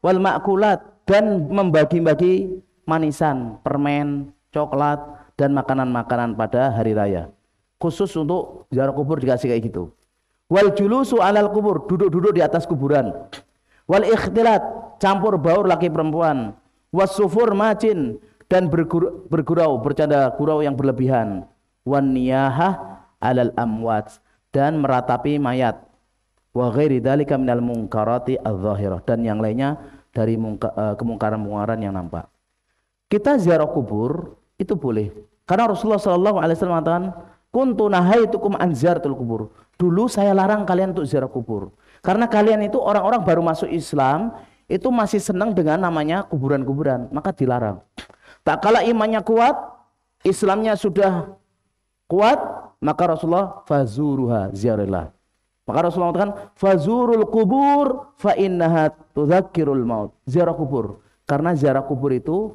wal ma'kulat dan membagi-bagi manisan, permen, coklat dan makanan-makanan pada hari raya. Khusus untuk ziarah kubur dikasih kayak gitu. Wal julusu alal kubur, duduk-duduk di atas kuburan. Wal ikhtilat, campur baur laki perempuan. Wasufur macin dan bergurau, bergurau bercanda gurau yang berlebihan. Wan niyahah alal amwat dan meratapi mayat. Wa ghairi dzalika minal munkarati adh dan yang lainnya dari kemungkaran-kemungkaran eh, yang nampak. Kita ziarah kubur itu boleh. Karena Rasulullah Shallallahu alaihi wasallam mengatakan, "Kuntu nahaitukum an ziaratul kubur." Dulu saya larang kalian untuk ziarah kubur. Karena kalian itu orang-orang baru masuk Islam itu masih senang dengan namanya kuburan-kuburan, maka dilarang. Tak kala imannya kuat, Islamnya sudah kuat, maka Rasulullah fazuruha ziarilah. Maka Rasulullah mengatakan, "Fazurul kubur fa innaha tudzakirul maut." Ziarah kubur. Karena ziarah kubur itu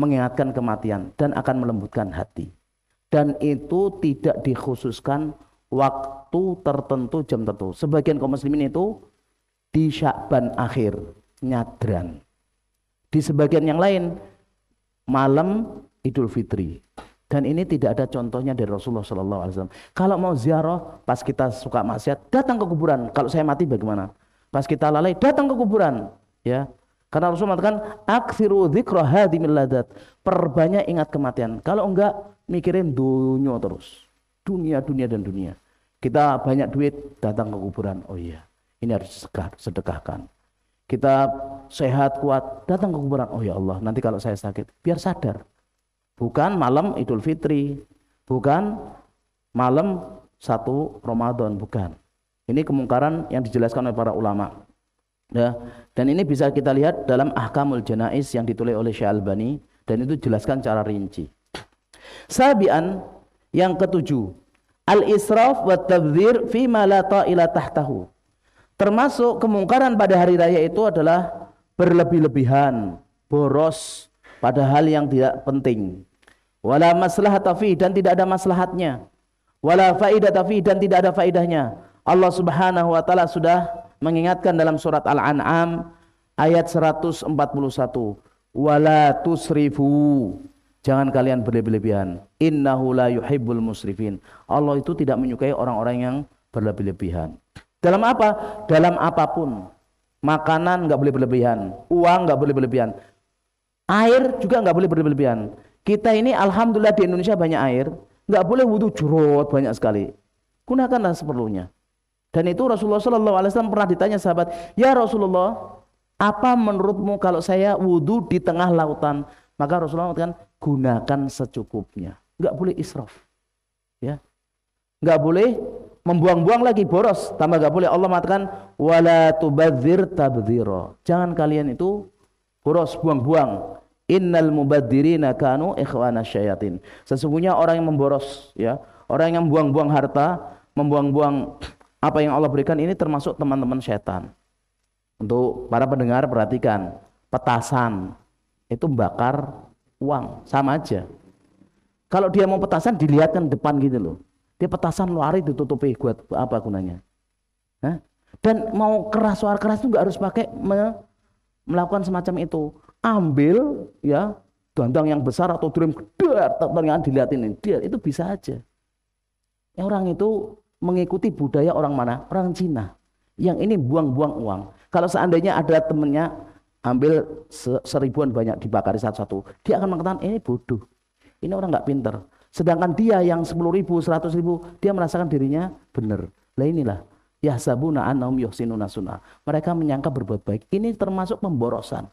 mengingatkan kematian dan akan melembutkan hati. Dan itu tidak dikhususkan waktu tertentu jam tertentu. Sebagian kaum muslimin itu di Syakban akhir nyadran. Di sebagian yang lain malam Idul Fitri. Dan ini tidak ada contohnya dari Rasulullah Shallallahu Alaihi Wasallam. Kalau mau ziarah, pas kita suka maksiat, datang ke kuburan. Kalau saya mati bagaimana? Pas kita lalai, datang ke kuburan. Ya, karena Rasul mengatakan aksiru Perbanyak ingat kematian. Kalau enggak mikirin dunia terus. Dunia, dunia dan dunia. Kita banyak duit datang ke kuburan. Oh iya, ini harus sedekah, sedekahkan. Kita sehat kuat datang ke kuburan. Oh ya Allah, nanti kalau saya sakit biar sadar bukan malam Idul Fitri, bukan malam satu Ramadan, bukan. Ini kemungkaran yang dijelaskan oleh para ulama. Ya, dan ini bisa kita lihat dalam Ahkamul Janais yang ditulis oleh Albani dan itu jelaskan secara rinci. Sabian yang ketujuh, al-israf wa tabdzir fi ma la ta'ila tahtahu. Termasuk kemungkaran pada hari raya itu adalah berlebih-lebihan, boros, pada hal yang tidak penting. Wala maslahat tafi dan tidak ada maslahatnya. Wala faidah tafi dan tidak ada faidahnya. Allah Subhanahu wa taala sudah mengingatkan dalam surat Al-An'am ayat 141. Wala tusrifu. Jangan kalian berlebih-lebihan. Innahu la yuhibbul musrifin. Allah itu tidak menyukai orang-orang yang berlebih-lebihan. Dalam apa? Dalam apapun. Makanan nggak boleh berlebihan, uang nggak boleh berlebihan. Air juga nggak boleh berlebihan. Kita ini alhamdulillah di Indonesia banyak air, nggak boleh wudhu jurut banyak sekali. Gunakanlah seperlunya. Dan itu Rasulullah Shallallahu Alaihi Wasallam pernah ditanya sahabat, ya Rasulullah, apa menurutmu kalau saya wudhu di tengah lautan? Maka Rasulullah mengatakan gunakan secukupnya, nggak boleh israf, ya, nggak boleh membuang-buang lagi boros. Tambah nggak boleh Allah mengatakan wala tubadzir Jangan kalian itu boros buang-buang innal mubadirina kanu ikhwana syayatin sesungguhnya orang yang memboros ya orang yang membuang-buang harta membuang-buang apa yang Allah berikan ini termasuk teman-teman setan untuk para pendengar perhatikan petasan itu bakar uang sama aja kalau dia mau petasan dilihatkan depan gitu loh dia petasan lari ditutupi buat apa gunanya Hah? dan mau keras suara keras itu nggak harus pakai melakukan semacam itu. Ambil ya dandang yang besar atau drum gedar, yang dilihatin dia itu bisa aja. Ya, orang itu mengikuti budaya orang mana? Orang Cina. Yang ini buang-buang uang. Kalau seandainya ada temennya ambil seribuan banyak dibakar satu-satu, dia akan mengatakan eh, ini bodoh, ini orang nggak pinter. Sedangkan dia yang sepuluh ribu, seratus ribu, dia merasakan dirinya benar. Lainilah. inilah yahsabuna annahum yuhsinuna suna. Mereka menyangka berbuat baik. Ini termasuk pemborosan.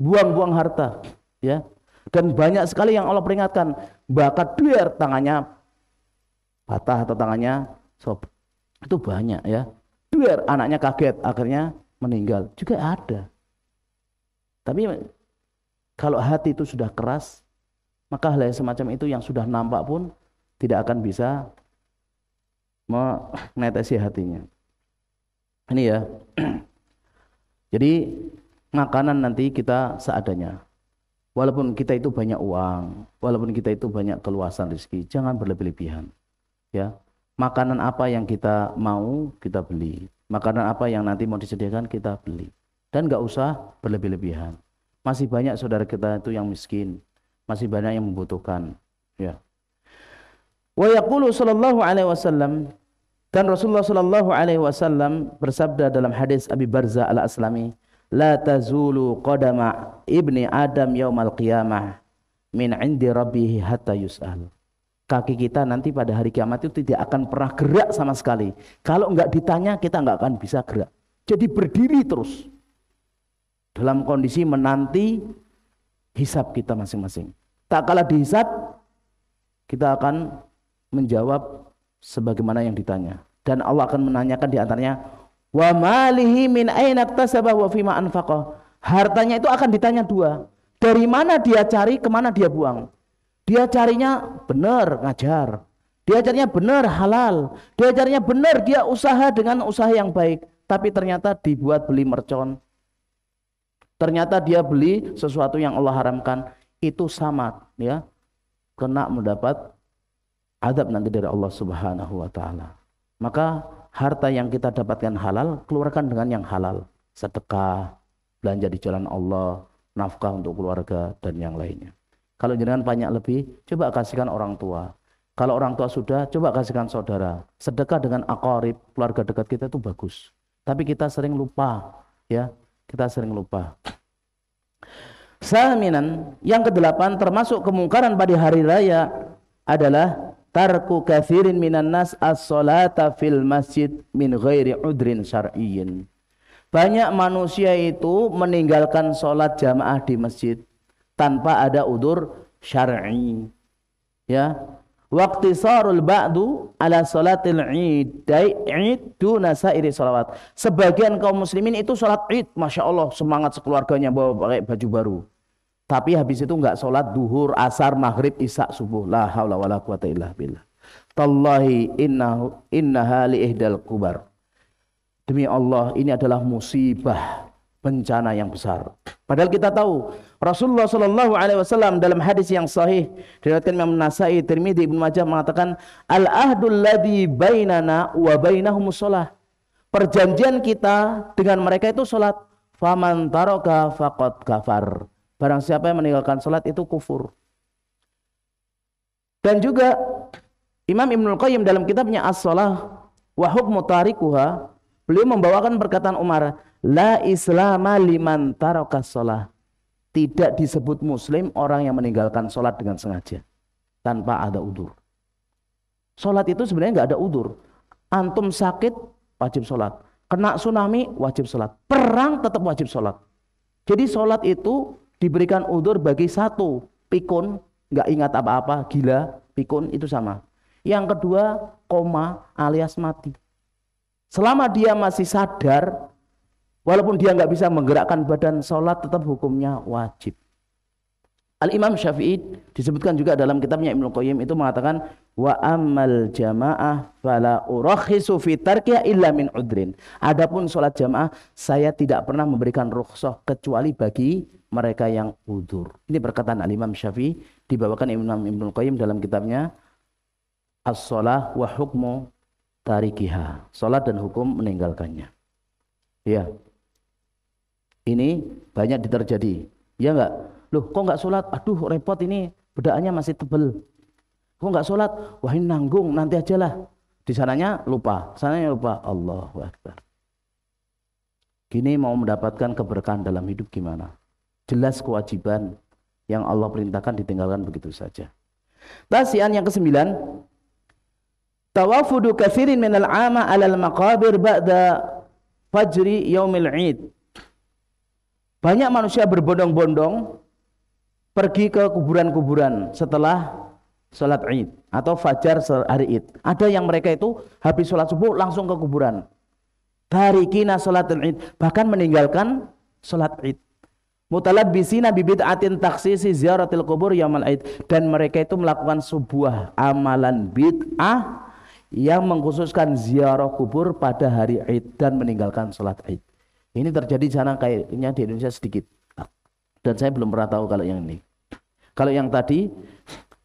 Buang-buang harta, ya. Dan banyak sekali yang Allah peringatkan, bakat duer tangannya patah atau tangannya sob. Itu banyak ya. Duer anaknya kaget akhirnya meninggal. Juga ada. Tapi kalau hati itu sudah keras, maka hal semacam itu yang sudah nampak pun tidak akan bisa menetesi hatinya ini ya <clears throat> jadi makanan nanti kita seadanya walaupun kita itu banyak uang walaupun kita itu banyak keluasan rezeki jangan berlebih-lebihan ya makanan apa yang kita mau kita beli makanan apa yang nanti mau disediakan kita beli dan nggak usah berlebih-lebihan masih banyak saudara kita itu yang miskin masih banyak yang membutuhkan ya wa yaqulu sallallahu alaihi wasallam dan Rasulullah Shallallahu Alaihi Wasallam bersabda dalam hadis Abi Barza al Aslami, لا تزول قدم ابن آدم يوم القيامة من عند ربه حتى يسأل kaki kita nanti pada hari kiamat itu tidak akan pernah gerak sama sekali kalau nggak ditanya kita nggak akan bisa gerak jadi berdiri terus dalam kondisi menanti hisap kita masing-masing tak kalah dihisap kita akan menjawab sebagaimana yang ditanya dan Allah akan menanyakan di antaranya wa malihi min wa fima anfaqah hartanya itu akan ditanya dua dari mana dia cari kemana dia buang dia carinya benar ngajar dia carinya benar halal dia carinya benar dia usaha dengan usaha yang baik tapi ternyata dibuat beli mercon ternyata dia beli sesuatu yang Allah haramkan itu sama ya kena mendapat Adab nanti dari Allah Subhanahu wa taala. Maka harta yang kita dapatkan halal, keluarkan dengan yang halal. Sedekah, belanja di jalan Allah, nafkah untuk keluarga dan yang lainnya. Kalau jenengan banyak lebih, coba kasihkan orang tua. Kalau orang tua sudah, coba kasihkan saudara. Sedekah dengan akorib, keluarga dekat kita itu bagus. Tapi kita sering lupa, ya. Kita sering lupa. Saminan, yang kedelapan termasuk kemungkaran pada hari raya adalah tarku kathirin minan nas as-salata fil masjid min ghairi udrin syar'iyin. Banyak manusia itu meninggalkan sholat jamaah di masjid tanpa ada udur syar'i. Ya. Waqtisarul ba'du ala salatil id id duna sairi salawat. Sebagian kaum muslimin itu sholat id, Masya Allah semangat sekeluarganya bawa pakai baju baru tapi habis itu nggak sholat duhur, asar, maghrib, isak, subuh. La haula wala quwata illa billah. Tallahi innahu innaha li ihdal kubar. Demi Allah, ini adalah musibah bencana yang besar. Padahal kita tahu Rasulullah Shallallahu Alaihi Wasallam dalam hadis yang sahih diriwayatkan Imam Nasai, Tirmidzi, Ibnu Majah mengatakan al ahdul ladhi bainana wa bainahum sholat. Perjanjian kita dengan mereka itu sholat. Faman taroka fakot kafar. Barang siapa yang meninggalkan sholat itu kufur. Dan juga Imam Ibnul Qayyim dalam kitabnya as solah wa hukmu tarikuha, beliau membawakan perkataan Umar, la islama liman taraka salah. Tidak disebut muslim orang yang meninggalkan sholat dengan sengaja tanpa ada udur. sholat itu sebenarnya nggak ada udur. Antum sakit wajib sholat Kena tsunami wajib sholat Perang tetap wajib sholat Jadi sholat itu diberikan udur bagi satu pikun nggak ingat apa-apa gila pikun itu sama yang kedua koma alias mati selama dia masih sadar walaupun dia nggak bisa menggerakkan badan sholat tetap hukumnya wajib Al-Imam Syafi'i disebutkan juga dalam kitabnya Ibnu Qayyim itu mengatakan wa amal jamaah fala urakhisu fi tarkiha illa udrin. Adapun sholat jamaah saya tidak pernah memberikan rukhsah kecuali bagi mereka yang udur. Ini perkataan Al-Imam Syafi'i dibawakan Imam Ibnu Qayyim dalam kitabnya As-Shalah wa Hukmu Tarikiha. Salat dan hukum meninggalkannya. Ya. Ini banyak terjadi. Ya enggak? Loh, kok enggak salat? Aduh, repot ini bedaannya masih tebel. Kok enggak salat? Wah, ini nanggung, nanti ajalah. Di sananya lupa, sananya lupa. Allahu Akbar. Gini mau mendapatkan keberkahan dalam hidup gimana? jelas kewajiban yang Allah perintahkan ditinggalkan begitu saja. Tasian yang kesembilan, tawafudu kafirin minal ama alal maqabir ba'da fajri yaumil id. Banyak manusia berbondong-bondong pergi ke kuburan-kuburan setelah sholat id atau fajar hari id. Ada yang mereka itu habis sholat subuh langsung ke kuburan. Tarikina sholat id. Bahkan meninggalkan sholat id. Mutalabbisina bi bid'atin taksisi ziaratil kubur yamal aid dan mereka itu melakukan sebuah amalan bid'ah yang mengkhususkan ziarah kubur pada hari Id dan meninggalkan sholat Id. Ini terjadi sana kayaknya di Indonesia sedikit. Dan saya belum pernah tahu kalau yang ini. Kalau yang tadi,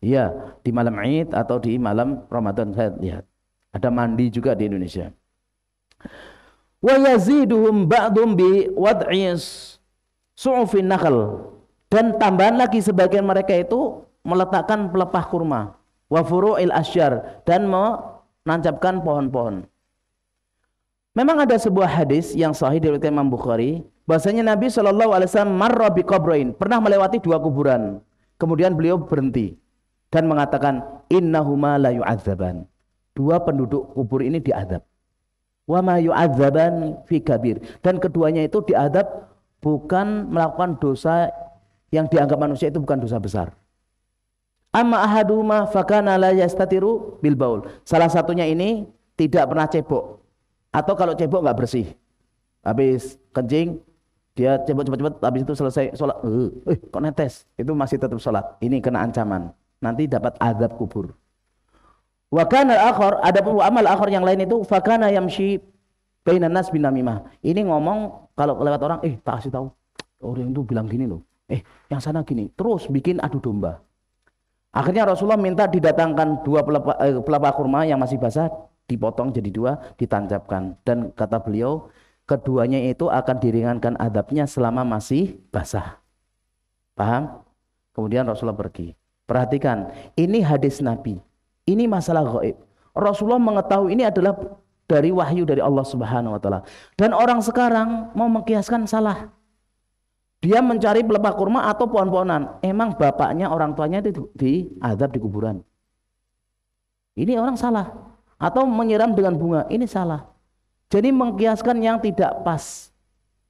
ya di malam Id atau di malam Ramadan saya lihat. Ada mandi juga di Indonesia. Wa yaziduhum ba'dum bi wad'is su'ufin nakal dan tambahan lagi sebagian mereka itu meletakkan pelepah kurma wa furu'il asyar dan menancapkan pohon-pohon memang ada sebuah hadis yang sahih dari Imam Bukhari bahasanya Nabi Shallallahu alaihi wasallam marra pernah melewati dua kuburan kemudian beliau berhenti dan mengatakan innahuma la azaban dua penduduk kubur ini diadab wa ma yu'adzaban fi kabir dan keduanya itu diadab bukan melakukan dosa yang dianggap manusia itu bukan dosa besar. Amma ahaduma fakana la yastatiru bil baul. Salah satunya ini tidak pernah cebok. Atau kalau cebok nggak bersih. Habis kencing dia cebok cepat-cepat habis itu selesai sholat. Eh, eh kok netes? Itu masih tetap sholat. Ini kena ancaman. Nanti dapat azab kubur. Wa kana al-akhar, amal akhar yang lain itu fakana yamshi Bainan nas bin namimah. Ini ngomong kalau lewat orang, eh tak kasih tahu. Orang itu bilang gini loh. Eh, yang sana gini. Terus bikin adu domba. Akhirnya Rasulullah minta didatangkan dua pelapa, eh, pelapa kurma yang masih basah, dipotong jadi dua, ditancapkan. Dan kata beliau, keduanya itu akan diringankan adabnya selama masih basah. Paham? Kemudian Rasulullah pergi. Perhatikan, ini hadis Nabi. Ini masalah gaib. Rasulullah mengetahui ini adalah dari wahyu dari Allah Subhanahu wa taala. Dan orang sekarang mau mengkiaskan salah. Dia mencari pelepah kurma atau pohon-pohonan. Emang bapaknya orang tuanya itu di azab di kuburan. Ini orang salah. Atau menyiram dengan bunga. Ini salah. Jadi mengkiaskan yang tidak pas.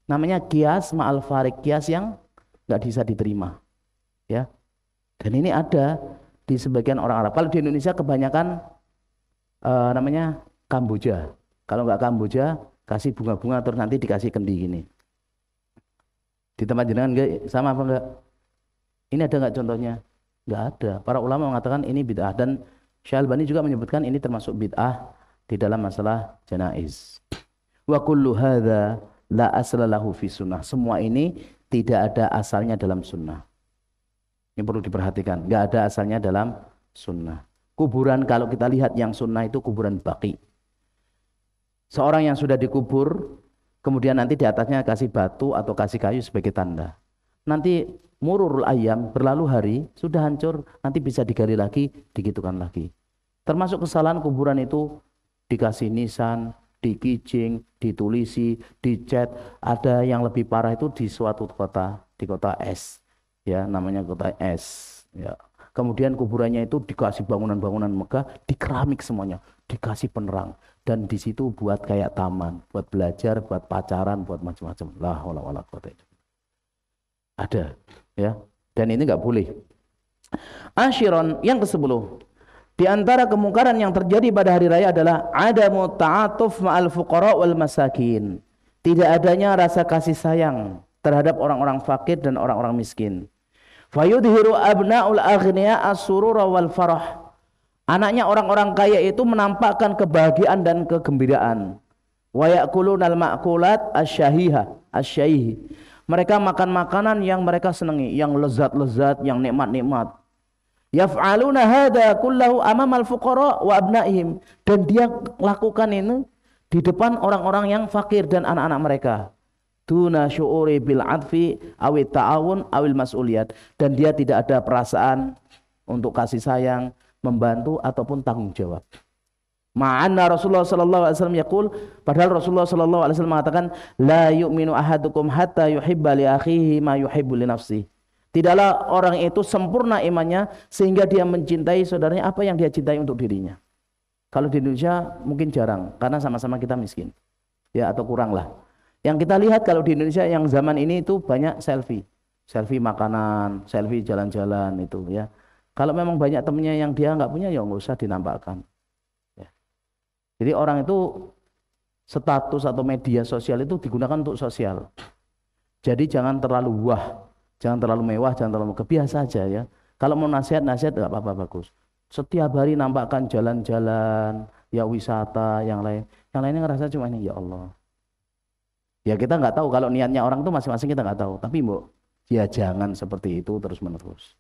Namanya kias ma'al farik. Kias yang nggak bisa diterima. Ya. Dan ini ada di sebagian orang Arab. Kalau di Indonesia kebanyakan uh, namanya Kamboja. Kalau nggak Kamboja, kasih bunga-bunga terus nanti dikasih kendi gini. Di tempat jenengan enggak sama apa enggak? Ini ada nggak contohnya? Nggak ada. Para ulama mengatakan ini bid'ah dan Syalbani juga menyebutkan ini termasuk bid'ah di dalam masalah janaiz. Wa kullu hadza la aslalahu fi sunnah. Semua ini tidak ada asalnya dalam sunnah. Ini perlu diperhatikan. Nggak ada asalnya dalam sunnah. Kuburan kalau kita lihat yang sunnah itu kuburan baki seorang yang sudah dikubur kemudian nanti di atasnya kasih batu atau kasih kayu sebagai tanda nanti murur ayam berlalu hari sudah hancur nanti bisa digali lagi digitukan lagi termasuk kesalahan kuburan itu dikasih nisan dikijing ditulisi dicat ada yang lebih parah itu di suatu kota di kota S ya namanya kota S ya kemudian kuburannya itu dikasih bangunan-bangunan megah di keramik semuanya dikasih penerang dan di situ buat kayak taman, buat belajar, buat pacaran, buat macam-macam. Lah wala wala Ada, ya. Dan ini nggak boleh. Ashiron yang ke-10. Di antara kemungkaran yang terjadi pada hari raya adalah ada ta'atuf ma'al fuqara wal masakin. Tidak adanya rasa kasih sayang terhadap orang-orang fakir dan orang-orang miskin. Fayudhiru abna'ul aghnia as-surura wal farah Anaknya orang-orang kaya itu menampakkan kebahagiaan dan kegembiraan. Wa al ma'kulat asyahiha, asyaihi. Mereka makan makanan yang mereka senangi, yang lezat-lezat, yang nikmat-nikmat. Yaf'aluna hadha kullahu al fuqara wa abnaihim. Dan dia lakukan ini di depan orang-orang yang fakir dan anak-anak mereka. Tuna syu'uri bil adfi awit ta'awun awil mas'uliyat. Dan dia tidak ada perasaan untuk kasih sayang, membantu ataupun tanggung jawab. Ma'anna Rasulullah sallallahu alaihi wasallam yaqul padahal Rasulullah sallallahu alaihi wasallam mengatakan la yu'minu ahadukum hatta yuhibba li akhihi ma yuhibbu li nafsi. Tidaklah orang itu sempurna imannya sehingga dia mencintai saudaranya apa yang dia cintai untuk dirinya. Kalau di Indonesia mungkin jarang karena sama-sama kita miskin. Ya atau kurang lah. Yang kita lihat kalau di Indonesia yang zaman ini itu banyak selfie. Selfie makanan, selfie jalan-jalan itu ya. Kalau memang banyak temennya yang dia nggak punya, ya nggak usah dinampakkan. Ya. Jadi orang itu status atau media sosial itu digunakan untuk sosial. Jadi jangan terlalu wah, jangan terlalu mewah, jangan terlalu kebiasa aja ya. Kalau mau nasihat, nasihat nggak apa-apa bagus. Setiap hari nampakkan jalan-jalan, ya wisata, yang lain. Yang lainnya ngerasa cuma ini, ya Allah. Ya kita nggak tahu kalau niatnya orang itu masing-masing kita nggak tahu. Tapi mbok, ya jangan seperti itu terus menerus.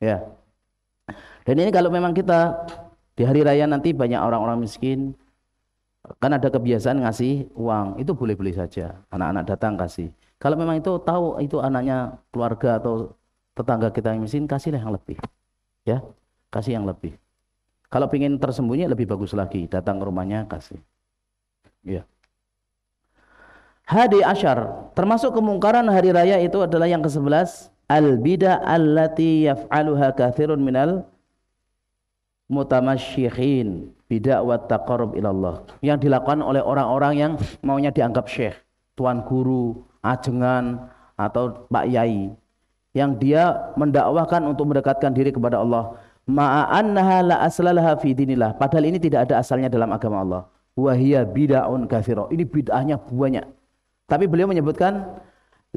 Ya. Dan ini kalau memang kita di hari raya nanti banyak orang-orang miskin, kan ada kebiasaan ngasih uang, itu boleh-boleh saja. Anak-anak datang kasih. Kalau memang itu tahu itu anaknya keluarga atau tetangga kita yang miskin, kasihlah yang lebih. Ya, kasih yang lebih. Kalau ingin tersembunyi lebih bagus lagi, datang ke rumahnya kasih. Ya. Hadi Ashar, termasuk kemungkaran hari raya itu adalah yang ke-11 al bid'ah allati yaf'aluha katsirun minal mutamasyikhin bid'ah wa taqarrub ilallah yang dilakukan oleh orang-orang yang maunya dianggap syekh, tuan guru, ajengan atau Pak Yai yang dia mendakwahkan untuk mendekatkan diri kepada Allah ma'annaha la aslalaha fi dinillah padahal ini tidak ada asalnya dalam agama Allah hiya bid'ahun kathiro ini bid'ahnya banyak tapi beliau menyebutkan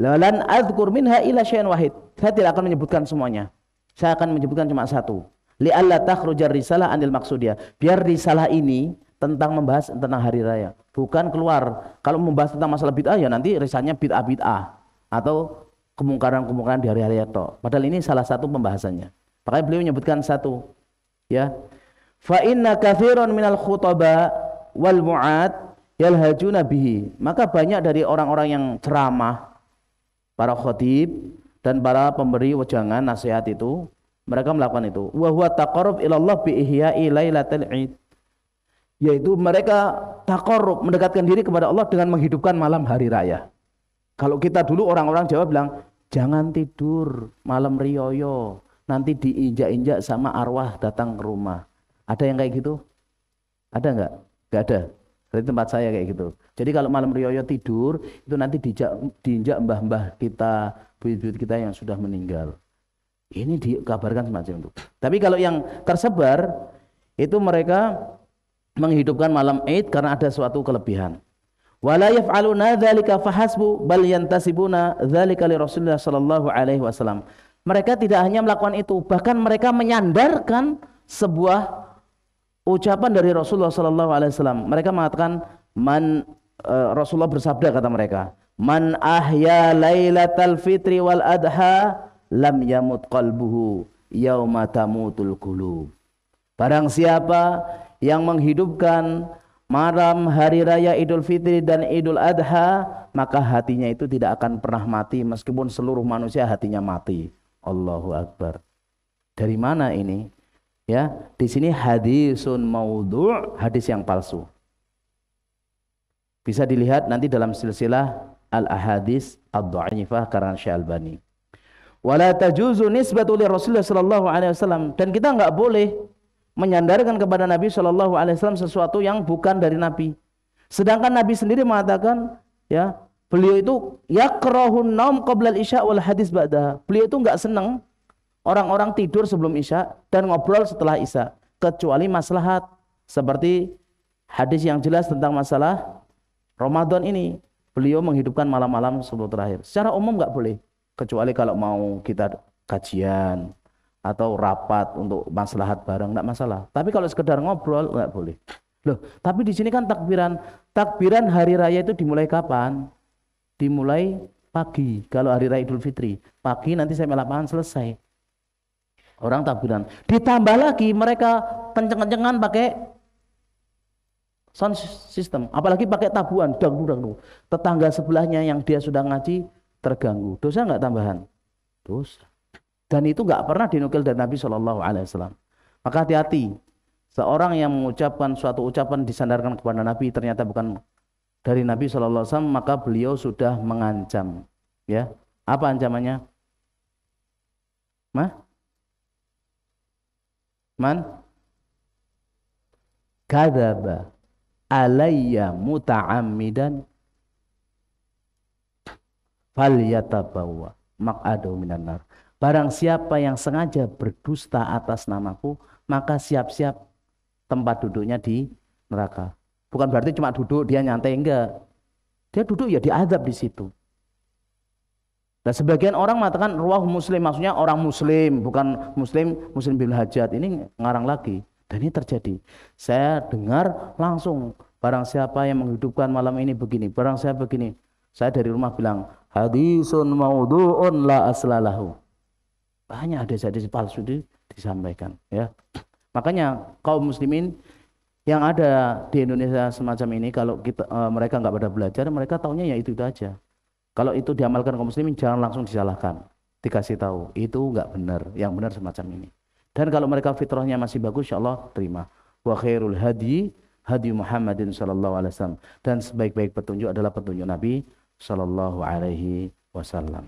Lalan azkur minha ila syai'in wahid. Saya tidak akan menyebutkan semuanya. Saya akan menyebutkan cuma satu. Li'alla takhrujar risalah anil maksudiyah. Biar risalah ini tentang membahas tentang hari raya, bukan keluar. Kalau membahas tentang masalah bid'ah ya nanti risalahnya bid'ah bid'ah atau kemungkaran-kemungkaran di hari raya itu. Padahal ini salah satu pembahasannya. Makanya beliau menyebutkan satu ya. Fa inna katsiran minal khutaba wal mu'ad yalhajuna bihi. Maka banyak dari orang-orang yang ceramah para khotib dan para pemberi wejangan nasihat itu mereka melakukan itu wa huwa taqarrub ilallah bi ihya'i lailatul id yaitu mereka taqarrub mendekatkan diri kepada Allah dengan menghidupkan malam hari raya. Kalau kita dulu orang-orang Jawa bilang jangan tidur malam rioyo, nanti diinjak-injak sama arwah datang ke rumah. Ada yang kayak gitu? Ada enggak Gak ada. Dari tempat saya kayak gitu. Jadi kalau malam Riyoyo tidur, itu nanti diinjak diinjak mbah-mbah kita, buyut-buyut kita yang sudah meninggal. Ini dikabarkan semacam itu. Tapi kalau yang tersebar, itu mereka menghidupkan malam Eid karena ada suatu kelebihan. Wala yaf'aluna dzalika fahasbu bal yantasibuna dzalika li Rasulullah sallallahu alaihi wasallam. Mereka tidak hanya melakukan itu, bahkan mereka menyandarkan sebuah ucapan dari Rasulullah Sallallahu Alaihi Wasallam. Mereka mengatakan man Eh, Rasulullah bersabda kata mereka, "Man ahya lailatal fitri wal adha lam yamut qalbuhu yauma tamutul qulub." Barang siapa yang menghidupkan malam hari raya Idul Fitri dan Idul Adha, maka hatinya itu tidak akan pernah mati meskipun seluruh manusia hatinya mati. Allahu Akbar. Dari mana ini? Ya, di sini hadisun maudhu', hadis yang palsu. Bisa dilihat nanti dalam silsilah Al-Ahadis Ad-Dha'ifah karangan Albani. Wala tajuzu nisbatu li Rasulullah sallallahu alaihi wasallam dan kita enggak boleh menyandarkan kepada Nabi sallallahu alaihi wasallam sesuatu yang bukan dari Nabi. Sedangkan Nabi sendiri mengatakan ya, beliau itu yakrahun naum qabla isya wal hadis ba'da. Beliau itu enggak senang orang-orang tidur sebelum isya dan ngobrol setelah isya kecuali maslahat seperti hadis yang jelas tentang masalah Ramadan ini beliau menghidupkan malam-malam sebelum terakhir. Secara umum nggak boleh, kecuali kalau mau kita kajian atau rapat untuk maslahat bareng nggak masalah. Tapi kalau sekedar ngobrol nggak boleh. Loh, tapi di sini kan takbiran. Takbiran hari raya itu dimulai kapan? Dimulai pagi. Kalau hari raya Idul Fitri, pagi nanti saya melapangan selesai. Orang takbiran. Ditambah lagi mereka kenceng-kencengan pakai sound system apalagi pakai tabuan dangdut dagu tetangga sebelahnya yang dia sudah ngaji terganggu dosa nggak tambahan dosa dan itu nggak pernah dinukil dari Nabi Shallallahu Alaihi Wasallam maka hati-hati seorang yang mengucapkan suatu ucapan disandarkan kepada Nabi ternyata bukan dari Nabi Shallallahu Alaihi Wasallam maka beliau sudah mengancam ya apa ancamannya mah man kadaba alayya muta'ammidan falyatabawwa maq'adahu minan nar. Barang siapa yang sengaja berdusta atas namaku, maka siap-siap tempat duduknya di neraka. Bukan berarti cuma duduk dia nyantai enggak. Dia duduk ya diadab di situ. Dan nah, sebagian orang mengatakan ruah muslim maksudnya orang muslim bukan muslim muslim bil hajat ini ngarang lagi. Dan ini terjadi. Saya dengar langsung barang siapa yang menghidupkan malam ini begini, barang saya begini. Saya dari rumah bilang, hadisun maudhu'un la aslalahu. Banyak hadis-hadis palsu di, disampaikan, ya. Makanya kaum muslimin yang ada di Indonesia semacam ini kalau kita e, mereka nggak pada belajar, mereka taunya ya itu, itu aja. Kalau itu diamalkan kaum muslimin jangan langsung disalahkan. Dikasih tahu, itu nggak benar, yang benar semacam ini. Dan kalau mereka fitrahnya masih bagus, insya Allah terima. Wa khairul hadi hadi Muhammadin sallallahu alaihi wasallam. Dan sebaik-baik petunjuk adalah petunjuk Nabi sallallahu alaihi wasallam.